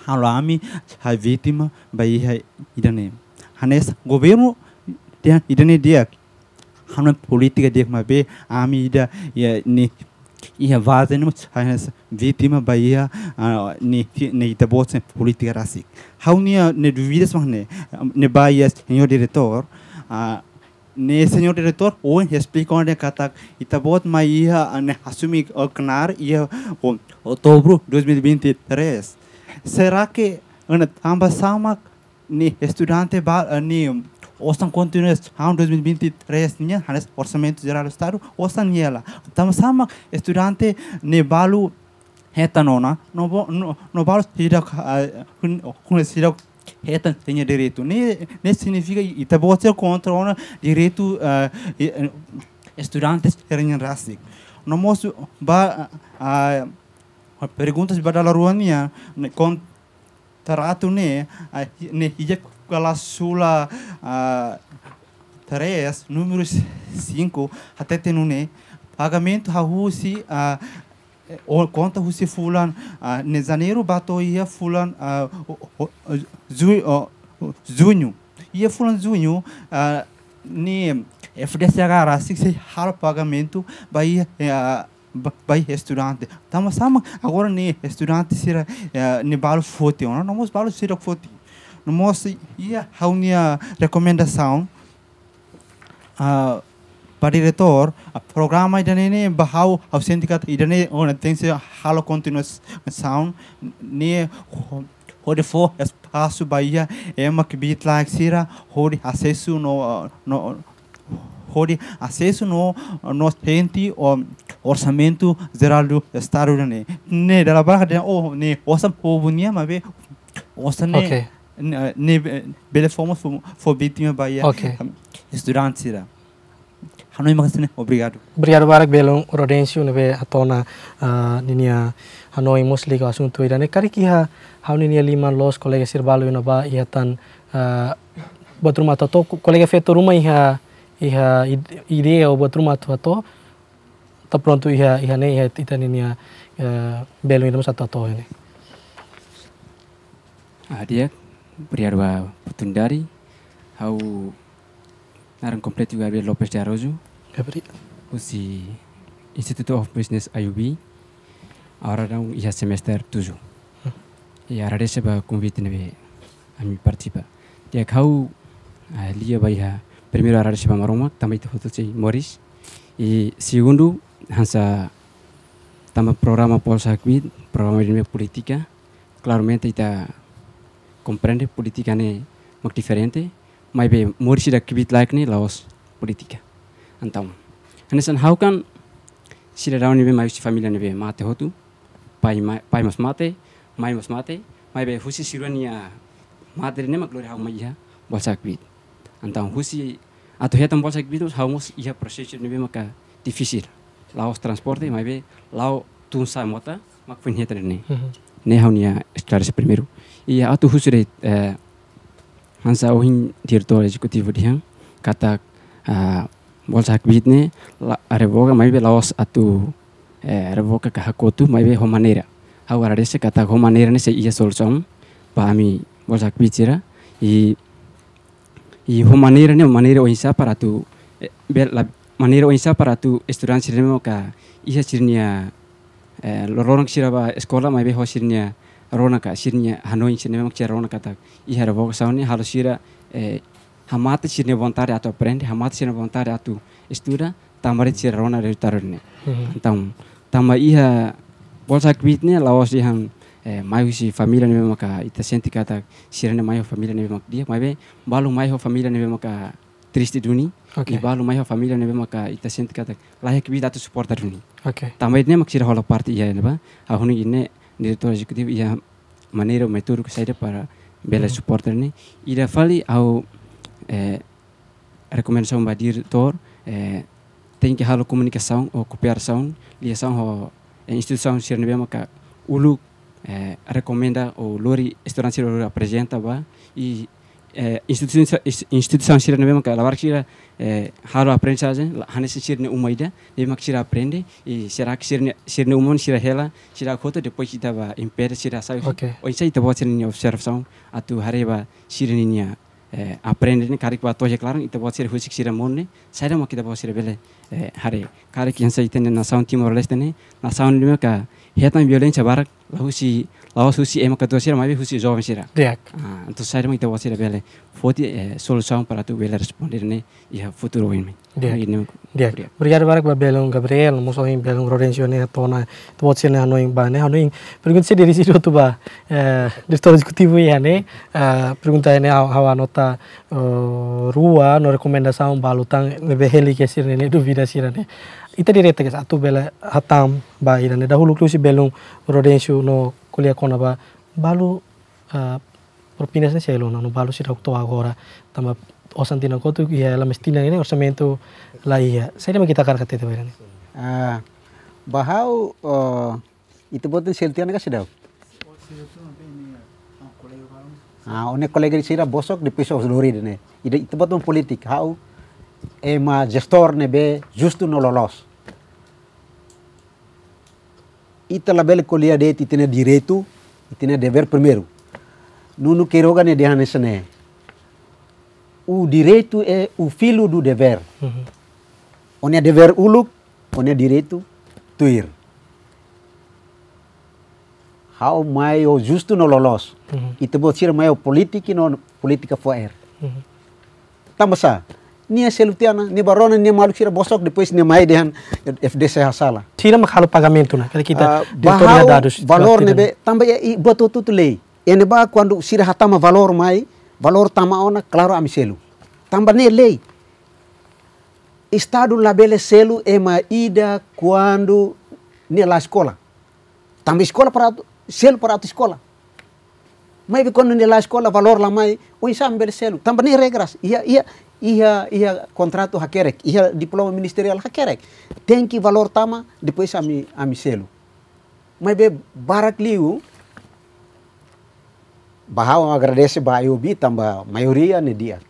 Halami, a vítima, Bahia Irane. Hanes, governo Irane dia, Hanoi politika dia, ma vê, Ami Ida, e, ne, ia vazen, Hanes, vítima, Bahia, ne, ne, ita bolsa, política racic. Haunia, ne duvidas, mas ne, ne iha senhor diretor, නේසනයට තොර ඕන් හෙස්පිකෝන්ට කතක් ඉතබෝත් ම ඊහ අන්න හසුමික් ඕකනාර් ය ඕන් ඔතෝබරු ඩුස්මිල් බින්ති තරේස්. Será que ana tamba samak ni estudante ba ni ostan continues han 2023 nya hanes orçamento geral estado ostan yela tamba samak estudante ni balu hetanona no no no balu sidak kun sidak reta tenha direito. Nem, nem significa e também você contra o direito uh, estudantes terem raça. Não posso ba uh, ah, uh, ah, perguntas para a Ruania com trato né né e pela sua três número cinco até tem um né pagamento a Rússia uh, conta se fulan uh, ne janeiro bato ia fulan uh, e a junho ia fulan junho uh, ni FDSH eh, assim se har pagamento vai vai eh, by restaurante tamo sama agora ne restaurante sira ne eh, ni balo ou ona nós balo sira fote e ia haunia recomendação Pariretor, program idanene bahau ausentika idane on tense halo continuous sound ne hori fo espaço bahia ema que bit like sira hori acesso no no hori acesso no no tente o orçamento geraldo estário ne ne da barra de o ne osam povunia mabe osane okay. ne bele forma for for bitima bahia okay. estudantes sira 하나님 말씀에 obrigado. Obrigado barak belong rodensiu nebe atona ah, ninia Hanoi mostly ko asunto ira ne kari kiha hau ninia lima los kolega sirbalu ina ba iha tan ah, buat rumah to kolega feto rumah iha iha ide ya buat rumah to to tapronto iha iha ne iha ita ninia ah, belong ina satu to ini. Hadiah, beriarwa putundari, hau Naran completo Gabriel López de Arroyo. Gabriel. el Instituto of Business IUB. Ahora en ya semester tujuh. Ah. Y ahora reciba convite a mi participa. Dia kau liya baiha primero agradece a maroma, también te junto Morris. Y segundo, hansa tama programa polsa el programa de política. Claramente que comprende política ne muy diferente. mai be morisi da kibit laik ni laos politika antam hau how can sira rauni be mai familia ni be mate hotu pai mai pai mas mate mai mas mate mai be husi sirania mate ne mak lori hau mai ya bolsak kibit antam husi atau hetam kibit us hau mos ia proses ni be maka difisir, laos transporte mai be lao tun sa mota mak pun hetan mm-hmm. ni ne ya estar primero iya atu husi re eh, hansa ohin dirtor executivo de kata uh, bolsa bitne revoga mai be laos atu eh, revoga ka hakotu mai be homanera hau ara se kata homanera ne se iya solsom pa ami bolsa bitira i i homanera ne homanera ohinsa para tu e, be la manera para tu estudantes remo ka iya sirnia eh, lorong siraba eskola mai be ho sirnia rona ronaka sirnya hanoin sirnya memang rona ka tak i hara boka sauni harus sira e, hamata sirnya bontare atau aprende hamata sirnya bontare atu istura tamare sira rona dari tarunne mm-hmm. antam tamba iha bolsa kwitne lawas di han e, mayu si familia nebe maka ita senti kata sirene mayu familia nebe maka dia be balu mayu familia nebe maka triste duni okay. balu famili familia nebe maka ita senti kata layak bi datu supporta duni okay. tamba idne mak sira hola parti iya neba ahuni idne diretor executivo ia maneira método que saída para bela uhum. suporter ni ida fali au eh, recomendação ba diretor eh, tem que halo comunicação ou cooperação liação ho instituição sirnebe maka ulu eh, recomenda ou lori restaurante lori apresenta ba e Institusi-institusi e, eh, instituição, instituição sirene mesmo que lavar eh, sira eh, haro aprendizagem hanes sirene umaida mesmo que sira aprende e será que sihir sirene umon sihir hela sira kota depois kita ba impede sira sai okay. bawa sihir kita buat sirene atau atu bawa sihir nya eh, aprende ini karik ba toje klaran kita buat sira husik sira monne sai mak kita buat sihir bela eh, hari. karik yang saya itu na nasaun timor leste nih, na sound lima ka hetan violência barak lalu si lawas husi ema katua sira mabe husi jovem sira reak ah, anto saira mita wasira bele foti eh, solução para tu bele responder ne ia futuro ime ini. Dia. obrigado barak babelung gabriel muso ing belung Rodensio ne tona tu watsi ne hanoing ba ne hanoing pergunta diri sido tu ba eh, diretor executivo ia ne eh, pergunta ne hawa nota rua no recomendação balutang lebe beheli kesir ne duvida sira ne ita direta ke satu bela hatam ba ne dahulu klusi belung Rodensio no kona ba balu uh, propinasnya saya lona balu sih dokter gora tama osan tina kotu ya lama mestina ini orsamento la iya saya kita kar kate itu ini bahau uh, itu boten seltian ka sedau Ah, one koleger sira bosok di pisau lori dene. Ide itu betul politik hau ema gestor nebe justu no lolos. e talabel colher de ti tem direito e tem dever primeiro. Mhm. Não não quero ganhar de nessa né. O direito é o filho do dever. Uhum. Onde é dever uluk, onde é direito tuir. How mai o justo no lolos. Uhum. E te botir mai o político no política foer. Uhum. Tambah sah. nia selutiana ni barona ni malu sira bosok pois ni mai dehan FDC hasala tira makalo pagamento na kala kita ah, bahau valor nebe tamba ya i boto tutu lei ene ba kwandu sira hatama valor mai valor tama ona claro ami selu tamba ne lei estado bele selu e ma ida kwandu ni la skola tamba skola para selu para skola mai bi quando ni la skola valor la mai o insam bele selu tamba ni regras iya. ia Iya, iya kontrato hakerek iya diploma ministerial hakerek tenki valor tama depois ami ami selu mai be barak liu bahawa agradece ba bi tamba mayoria ne dia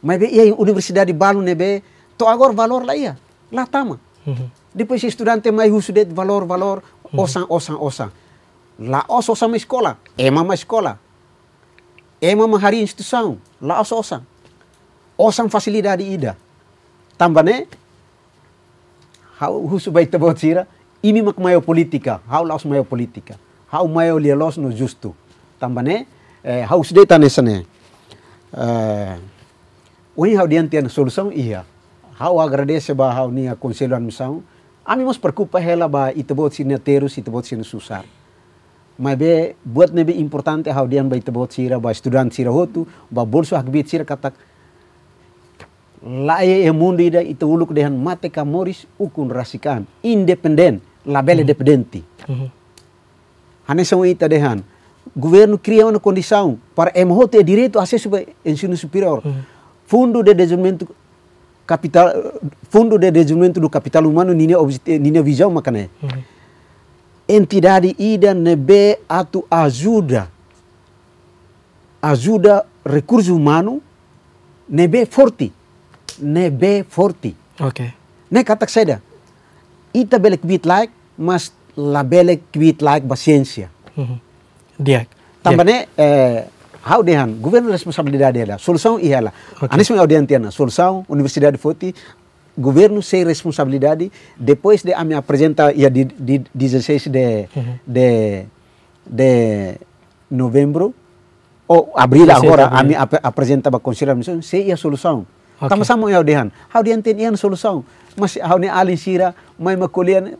Mai be iya universidad di balu ne be to agor valor la iya, la tama mhm. depois estudante mai uso valor valor osan mhm. osan osan la oso sama sekolah ema uma Ema mahari hari instituição, lá os osam. Osam ida. Tambane, Hau husu baita botira, imi mak mayo politika, hau laos mayo politika. Hau mayo lielos no justo. Tambane, Eh, hau sedai tanesane. Eh, Oi hau diantian solução iya. Hau agradece ba hau nia conselho admissão. Ami mos preocupa hela ba terus, sineteiros, itebot sinesusar. susar ma be buat nebe importante dian bai tebot sira ba student sira hotu ba bolso hak bit sira katak lae e mundi da itu uluk dehan mate moris ukun rasikan independen label mm -hmm. dependenti mm -hmm. hane são ita dehan governo cria kondisau condição para em hote é direito acesso ao ensino superior mm -hmm. fundo de desenvolvimento capital fundo de desenvolvimento do capital humano nina nina visão makane mm -hmm entidade ida nebe atu ajuda ajuda recurso humano nebe forte nebe forte okay. ne katak seda ita belek bit like mas la belek bit like basiencia mhm. dia tambane eh, hau dehan governo responsabilidade ela. solução ihela okay. anis me audientiana solução universidade forte governo sem responsabilidade, depois de a minha apresenta e dia de, de 16 de, uhum. de, de novembro, ou abril agora, a minha ap apresentava a Conselho de Administração, sei a solução. Okay. Tama sama yang dehan. Hau dian tem ian solução. Mas hau a alin sira, mai makulian,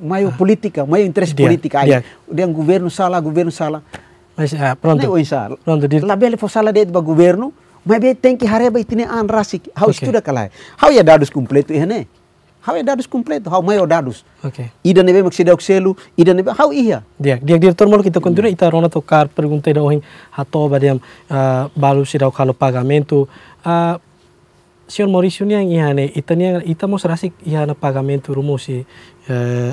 mai ah. política, mai um interesse dia, política. Dia. Dian governo salah, governo salah. Mas, uh, pronto. Não é o insala. Pronto. Labele for sala dia ba governo, Mabe tenki hareba itine an rasik. Hau okay. studa kalai. Hau ya dadus kumpletu ihane. Hau ya dadus kumpletu. Hau mayo dadus. Oke. Okay. Ida nebe maksida okselu. Ida nebe hau iya. Dia, dia, dia, tur molo kita iya. kontinu. Mm. Ita rona to kar pergunte hato badiam uh, balu sida okalo pagamento. Uh, ah, Sion Mauricio yang ihane. Ita ni yang ita mos rasik ihana pagamento rumusi. Uh, eh,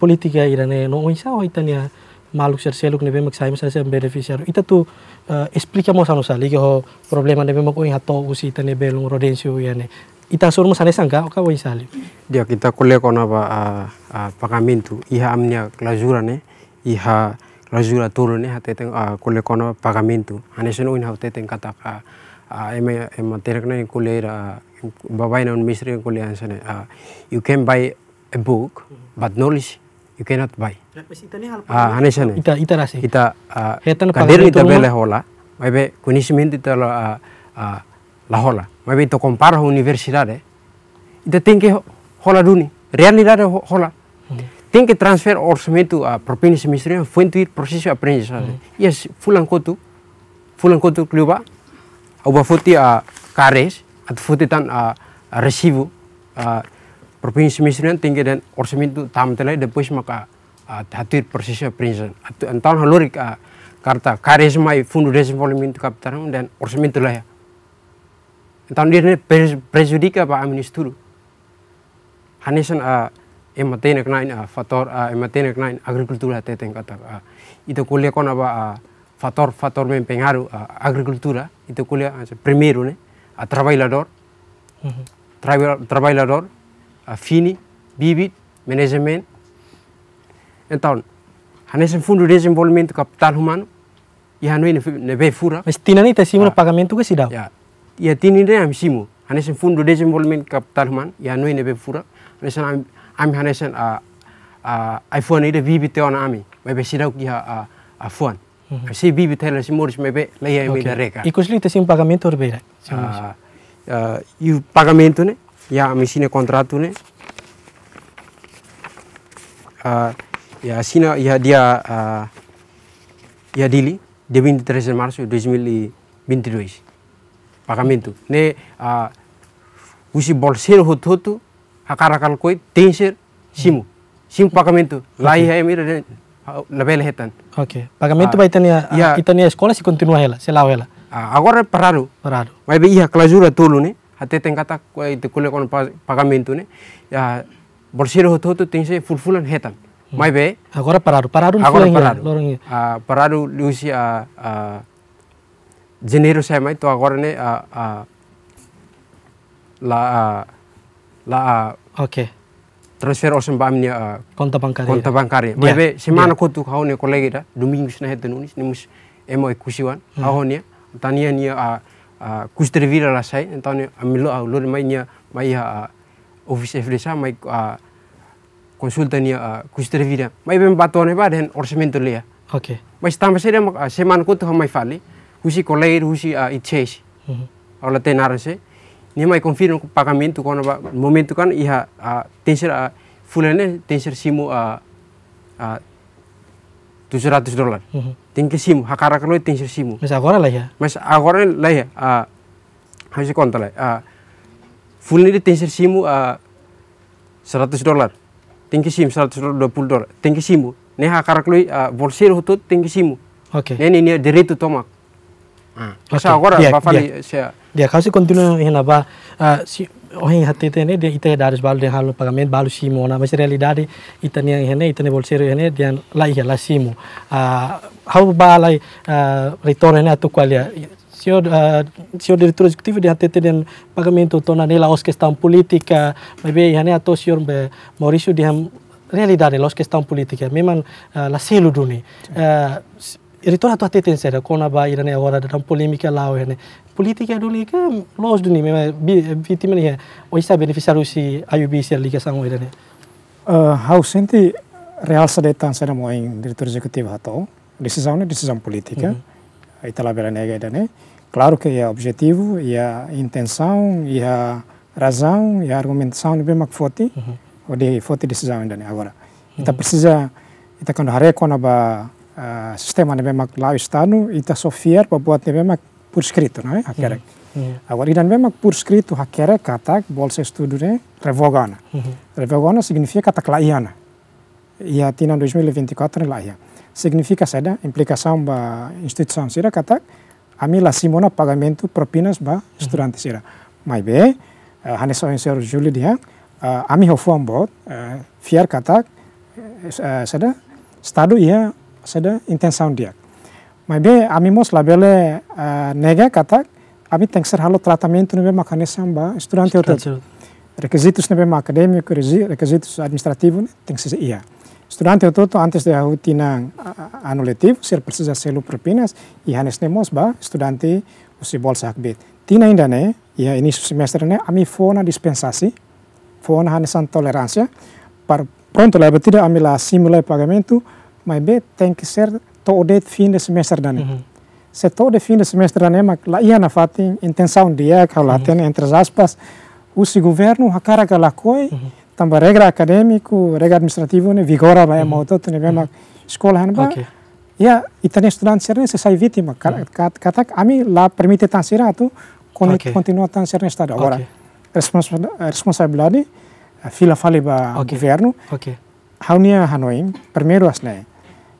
politika irane no ohing sa ohitania. Ya uh, maluk ser seluk nebe mak saim ser sem beneficiaru ita tu explica sana sali ke ho problema nebe mak oi hato usi ta nebe lung rodensio yane ita sur masane sangka oka oi sali dia kita kole kona ba pakamintu. iha amnya klajura ne iha klajura turu ne hate teng kole kona pagamento ane sun oi hate teng kata ka ema ema terak ne kole ra babai na misri kole ansane you can buy a book but knowledge you cannot buy aneh ah, hanesane ita ita rasa. ita ah, hetan kader ita bela hola mabe kunisimen ita la ah, la hola mabe ita compare ho universidade ita tingke hola duni Realidad hola mm. Tingke transfer orçamento a propina semestre fuente processo aprendizagem e Yes, fulan kotu fulan kotu kluba au ah a atau at tan a resibu ah provinsi misalnya tinggi dan orang itu tam telai depus maka ah, hadir persisnya prinsen atu antan halurik ah, karta karisma i fundu desa volume itu kapitanam dan orang itu lah ya entah dia ne presudika pa dulu tulu hanesan a ah, ematene knain a fator a ematene agrikultur agrikultura yang kata itu kuliah kon apa faktor fator mempengaruh agrikultura itu kuliah primero ne a trabalhador mm-hmm. trabalhador fini bibit management então hanesen fundu desenvolvimento kapital humano ya hanoi ne be fura mas ni tesimu, na ah. pagamento ke sidau ya ya tinini am simu hanesen fundu desenvolvimento capital humano e hanoi ne be fura hanesen am am hanesen a a iphone ide bibit te ona ami me be sidau ki a a phone mhm. si bibit hele si moris me be leia me da reka ikusli te sim pagamento Ah Uh, ah, e pagamento, ne ya misine kontratune uh, ah, ya sini ya dia uh, ya dili de 23 de março binti 2022 pagamento ne uh, usi bolseiro hutu akar-akar koi tenser simu simu pagamento lá okay. hai mira de hitan. hetan pagamento uh, baitan ya kita ni escola se continua ela se lá uh, agora pararu pararu be iya clausura tulu ne hati teng kata itu kule kon pagamento ne ya roh hoto tuh teng se fullan hetan hmm. mai be agora pararu pararu agora pararu a ah, pararu lusi a a ah, ah, jenero saya mai to agora ne a a la la Oke, okay transfer osem bam ni a conta bancária conta ya. bancária mai be ya. semana ko tuh kau ne kolegi da domingo na hetan unis ne mus emo ekusiwan hmm. ahonia tania ni a uh, kustervira rasai entani amilo aulur mai nia mai uh, office efresa mai a konsultania uh, kustervira mai ben batone ba den orsemento lia okay mai stam se dem seman ko to mai fali husi kolei husi uh, itches mm ola tenar se ni mai confirmo ko pagamento kono ba momento kan iha a tenser a fulene tenser simu a uh, 700 dolar mhm. tinke simu hakara kalo itu sir mes agora lah ya mes agora lah ya a kontol lah, full a fulni di tin sir a 100 dolar tinke sim 120 dolar tinke simu ne hakara kalo a bolsir hutut tinke oke okay. ne dari itu tomak Ah, okay. agora, dia, dia, dia, dia, kontinu dia, apa dia, itu hatti dia de ite harus balu dengan halu pagamen balu simo na masih realidade nih yang ini hene ni bolseru hene dian lai hela simo hau balai retorno hene atu kualia aktif uh, hati diretor executivo pagamen ATT dan pagamento tona nela os questão política, yang ini atau sio be Maurício dia realidade los questão politika memang uh, la selu duni. ritora tua teten sera kona ba irane ora dalam polemika lau ene politika dulu ke los duni memang victim ni oisa beneficiaru si que é liga sangu irane uh, how senti real sadetan sera mo ing diretor eksekutif hato decisão decisão política uhum. itala belanega irane claro que é objetivo e intenção e razão e argumentação é bem mais o uhum. ou de forte decisão ainda agora então precisa então quando haré quando ba sistema uh, sistemane memang laistanu ita software pembuatnya memang pur skritu no, eh, hakerek. Mm -hmm. Agora idan memang pur skritu hakerek katak bolsa studune revogana. Mm -hmm. Revogana significa kata katak laiana. Ia tina 2024 laia. Significa seda implicação ba instituição sira a ami la simona pagamento propinas ba mm -hmm. estudante sira. Mai be uh, hanes oin ser juli dia uh, ami hofuan bot uh, fiar katak seda Estado ia seda ಇಂತೆನ್ sound ಯಾಕ್ ಮೈ ami mos labele nega katak ami tengser halo tratamento nebe makane samba estudante hotel requisitos nebe acadêmico requisitos administrativo né tem ia estudante hotel to antes de hau tinang ser precisa propinas i hanes nemos ba estudante usi bolsa akbet tina inda ne ia ini semester ne ami fona dispensasi fona hanesan toleransia Par pronto lebe ami amila simulai pagamento mas bem tem que ser todo fim de semestre dani. Uhum. Se todo fim de semestre dani, mas lá ia na fatin intenção dia que lá tem entre aspas o se governo a cara que lá coi, uhum. também regra acadêmico, regra administrativo né vigora vai uhum. moto ne bem mhm. escola hanba. Okay. ia itane estudante ser se sai vítima. Mhm. Kata kami lá permite tan siratu, okay. continua tan ser estado. Agora, okay. responsabilidade, fila fale ba okay. governo. Okay. haunia hanoim asne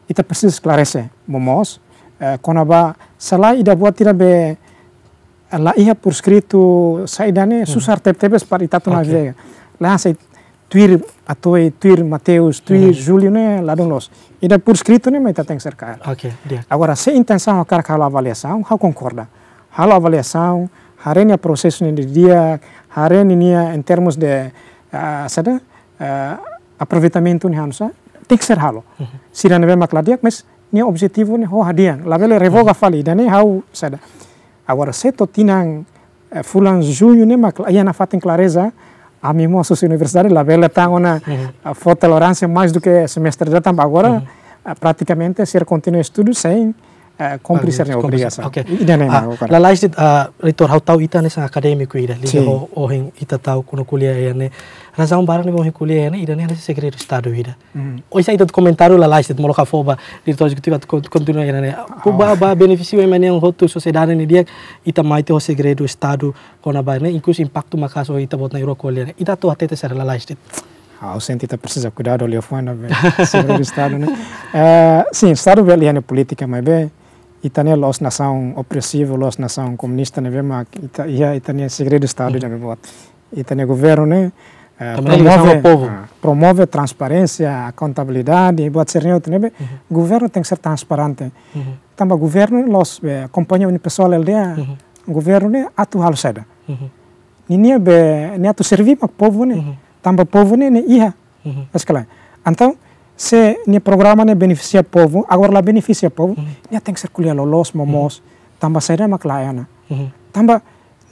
ita persis clarese momos eh, konaba salai ida buat tira be eh, la iha purskritu saidane hmm. susar tep tepes par ita tuna okay. la se tuir atoi tuir mateus tuir hmm. la los ida purskritu scrito ne meta tem cercar oke dia agora se intensa a cara cala avaliação how concorda halo avaliação harenia processo ne dia harenia em termos de uh, eh, sada eh, aproveitamento ni tem que ser halo sirana be makla diak mes ni objetivo ni ho La labele revoga fali dani hau sada agora seto tinang eh, fulan junho ni makla ia na fatem clareza a mesmo a sua universidade labele tango na eh, fotolerância mais do que semestre já também agora eh, praticamente ser contínuo estudo sem é, complicado uh, obrigação. Ok. Ida nem mau ah, cara. Lalai sit ritor ah, hau tau ita ne sang akademik ida liga ho ohin ita tau kuno kuliah ya ne. Rasa um barang ne ida ah. ne segredo estado ida. Oi sa ita komentaru lalai sit foba ritor executivo continua ya ne. Kuba ba benefício emane yang hotu sociedade né? dia ita mai te ho sekretar estado kona ba incluso impacto makaso ita bot na eurocolia ne. Ita to hatete ser lalai Ah, o cientista precisa cuidar do oleofone, [laughs] eh, Segredo Estado, né? sim, Estado velho é política, mas bem, Itania los nação opressiva, los nação comunista, né, mas ia Itania segredo estado já de bot. Itania governo, né? Eh, promove povo. promove transparência, a contabilidade, e pode ser né? Uhum. Governo tem que ser transparente. Uhum. Também governo los eh, acompanha o pessoal aldeia. Uhum. Governo né atua ao seda. Uhum. Nini be ne atu servir para povo né. Uhum. Também povo né ia. Uhum. Então, se ni programa ni beneficia povo, agora la beneficia povo, uhum. nia tem que lo lolos momos, uhum. tamba saída maklaiana. Uhum. Tamba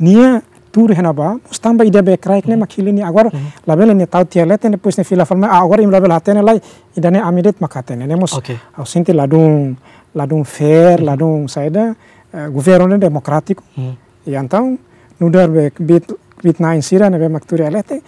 nia tur hena ba, mus tamba ida be kraik nia makili nia agora la bela ni tau tia lete nia pus nia fila falma, agora im la bela hatene lai ida amirit amidet makatene, ne mus au sinti ladung ladung fair, uhum. ladung saída uh, eh, governo nia democrático. Uhum. E antau nudar be bit bit na insira ne be makturia lete,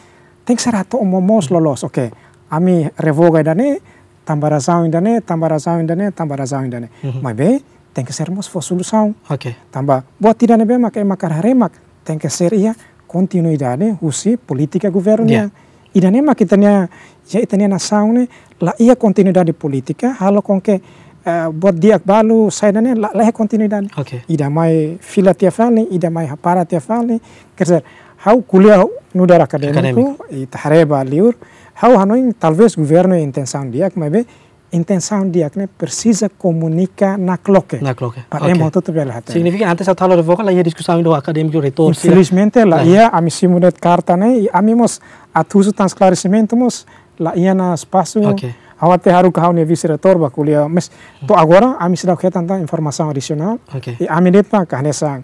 tem que ser momos lolos, oke ami revoga dane tambara sound indane tambara sound indane tambara sound indane mhm. mai be tengke ser mos fosulu sound oke tamba buat tidak be, makai makar haremak tengke ser iya kontinuidade husi politika governo yeah. Iya. idane mak nya, ya itania na sound ne la iya kontinuidade politika halo konke Uh, eh, buat dia balu saya dana lah kontinuidade. Okay. Ida mai fila tiap kali, ida mai hapara tiap kali. Kerja, hau kuliah nudara akademiku, itu hari liur hau Hanoi talvez governo e intenção diak, mas bem, intenção diak né, precisa comunicar na cloque. Na cloque. Para okay. emoto tu bela hati. Significa antes a talo la ia discussão do acadêmico retorno. Infelizmente la ia a simunet simulat carta né, a mi mos atuso tan clarecimento mos la ia na espaço. Okay. Awa te haru kahau ne visi retor ba kuliah, mes to agora a mim se dá tanta informação adicional. Okay. i e a mi depa kahne sang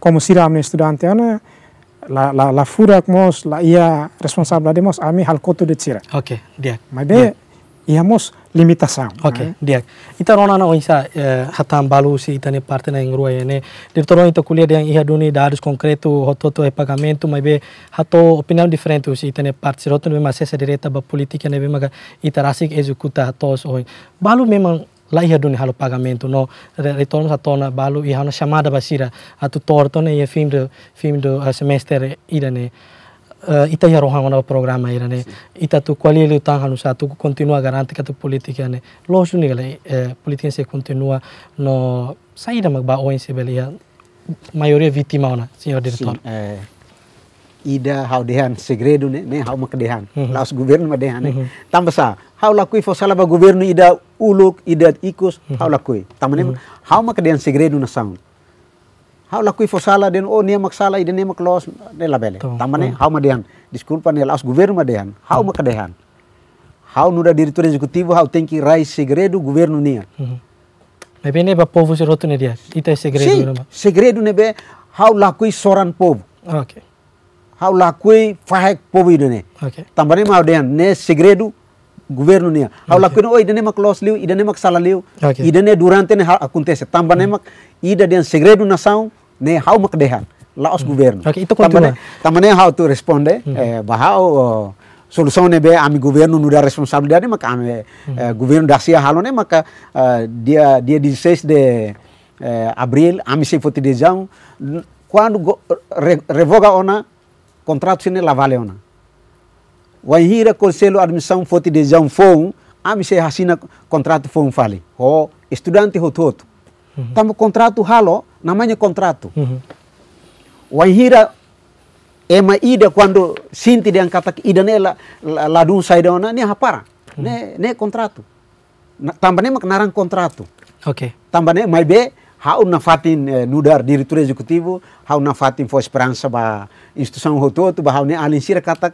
komusira a mi estudante ana, la, la, la mos la ia responsable mos ami halkotu de tsira dia, diak mabe ia mos ok oke dia, ita rona na oisa eh, hatam balu si ita ne parte na ingrua ene toro ita kulia de ia duni harus konkretu hototo e pagamento be hato opinion diferente si ita ne parte si roto ne sesa direta ba politika ne be maga ita rasik ejecuta hatos oi balu memang la iha duni halu pagamento no retorno tona balu iha no chamada basira atu torto ne fim do fim do eh, semester irane uh, eh, ita ia roha ona programa ira ne ita tu quali lu tan hanu sa tu continua garante ka tu politika ne lo shuni gala eh, politika se continua no mag ba oin se belia maioria vitima ona senhor diretor eh, ida hau dehan segredo ne ne hau makedehan mm -hmm. laos governo dehan ne mm -hmm. hau lakui fo salaba governo ida uluk ida ikus mm hau lakui tamane mm -hmm. hau makedehan segredo na sound hau lakui fo sala den oh ne mak sala ida ne mak laos ne labele tamane mm -hmm. hau madehan di school ne laos governo dehan hau mak dehan makedehan hau nuda direktur eksekutif hau tenki rai segredo governo nia Mebe -hmm. Bebe ne ba povo se rotu ne dia, ita segredo Sim, segredo ne be, hau lakui soran povo. Okay hau la kui fahek pobi dene okay. tambari ma ne segredu governo nia hau lakui la kui no idene mak los liu idene mak sala liu durante ne akuntese. tambane mm. mak ida den segredu na saung ne hau mak dehan laos hmm. governo itu tambane tambane hau tu responde mm. eh, bahau solusone be ami governo nuda responsabli responsabilidade mas ami uhum. eh, mm. eh governo da halo ne mak eh, dia dia dia ses de eh, abril ami se foi de jão quando revoga ona contrato sene la valeu na wa hira conselho admissão foti de jam fon ami se hasina contrato fon fali ho estudante hototo uhum. tamo contrato halo namanya contrato uhum. wa hira ema ida quando sinti de angkata ida ne la la, la dun ona ne hapara uhum. ne ne contrato na, ne maknarang contrato okay ne mai be hau nafatin fatin eh, nudar diretor executivo hau nafatin fatin for ba instituição rotou tu bahau ne alin sira katak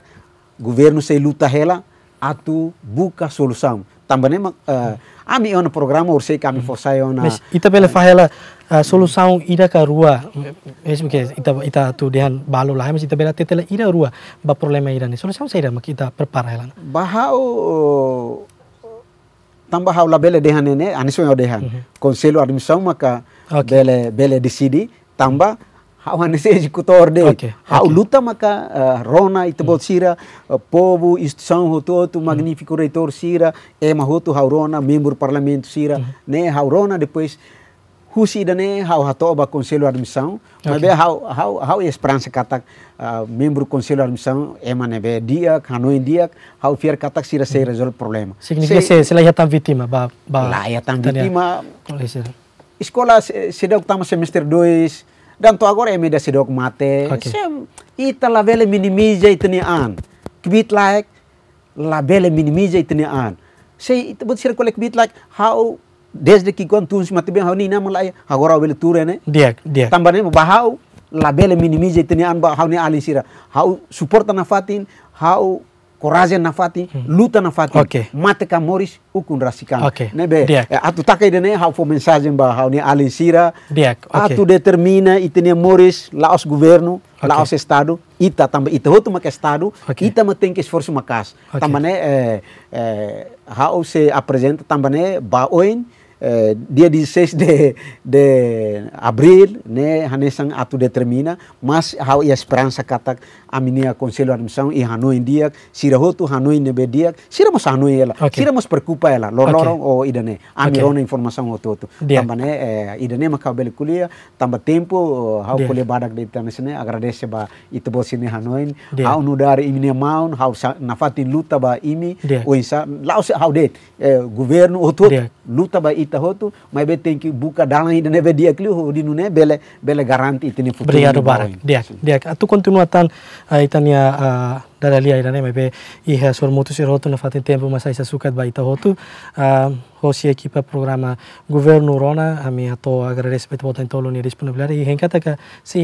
governo sei luta hela atu buka solução também uh, ah, ami ah, on um program ur sei kami fosai ona mes ita pele fahela uh, solução ida ka rua es ita ita tu dehan balu lai mes ita e bela tetela ida rua ba problema ida ni solução saira mak kita prepara hela bahau tambah hau la bele dehan ne ani yo dehan conselho administração maka okay. bele bele decidi tambah hawan seji kutorde okay, okay. hau luta maka uh, rona itbot mm. hmm. sira uh, povo instituição hoto tu mm. magnífico reitor sira e mahoto hau rona membro parlamento sira né hau rona depois husida né hau ba conselho admissão okay. mas be hau hau hau esperança kata uh, membro conselho admissão e mane be dia em dia hau fier kata sira se resolve problema significa se se, se la ya tan vítima ba ba la ya tan vítima escola se, se deu que estamos semestre 2 dan tu agora emeda sidok mate okay. sem ita la bele minimiza itni an kbit like la bele minimiza itni an sei ita but sir kolek like how desde ki kon tuns matbe how ni nam lai agora ture turene dia dia tambane bahau la bele minimiza itni an ba alisira how support na fatin how courage na fati hmm. luta na fati okay. mate ka moris ukun rasikan okay. nebe eh, atu takai dene hau fo mensagem ba hau ni alin sira atu determina itene moris laos governo laos estado ita tamba ita hotu maka estado okay. ita ma tenke esforsu makas okay. tambane eh, eh, hau se apresenta tambane ba oin Eh, dia di 6 de, de abril, né, han atu determina, mas hau ia esperança katak aminia conselho administração e hanu dia, sira hotu hanu in bedia, sira mos hanu ela, okay. sira mos preocupa ela, lororo okay. o oh, idane, amirona okay. informação o toto. Tamba né, eh, idane maka bel kulia, tamba tempo oh, hau yeah. badak de tanesne, agradece ba itu bosine hanu in, how hau nudar imine maun, hau nafatin luta ba imi, o insa, laus hau det, eh, governo o toto, luta ba imi, ita hotu mai be tenki buka dana ida nebe dia kli ho di nune bele bele garanti itini bria do barak dia dia tu kontinuatan tan ah, itania ah, lia ida ne mai be iha ha sur mutu sir hotu na fatin tempo masa sa sukat ba ita hotu ah, Rosia ki programa governo rona ami ato agradecimento botan tolo ni disponibilidade e rencata ka se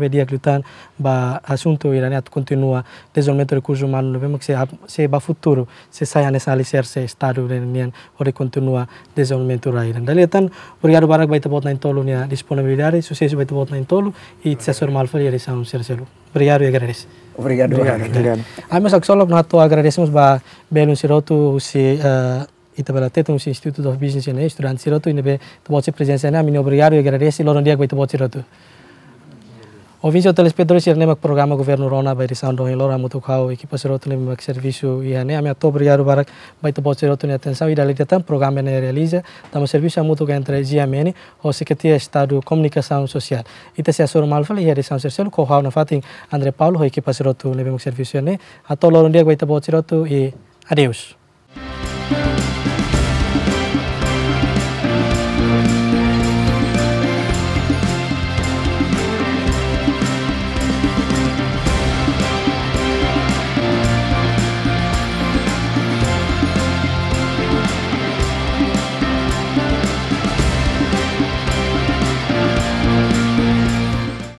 media glutan ba asunto ira at continua desenvolvimento de recursos humanos ne se ba futuro se sai a necessar se estado nian ore continua desenvolvimento ra ira daletan obrigado barak baita botan tolo ni disponibilidade sucesso baita botan tolo e se normal faria de são um sercelo obrigado e agradeço obrigado obrigado, obrigado. obrigado. obrigado. obrigado. obrigado. obrigado. obrigado. obrigado. ita bala te tum si of business ene student siro tu inebe to boche presence ene amini obrigar yo gara resi loron diak tu. boche rotu oficio pedro si ene mak programa governo rona bai risando he lora mutu khao ekipa siro tu mak servisu ihane ami ato obrigar barak baito boche rotu ne atenção ida lita tan programa ne realiza tam servisu mutu ga entre meni o secretaria estado comunicação social ita se asor malfal ia risão serselo ko hao na fatin andre paulo ho ekipa siro tu mak servisu ene ato loron diak baito boche tu i adeus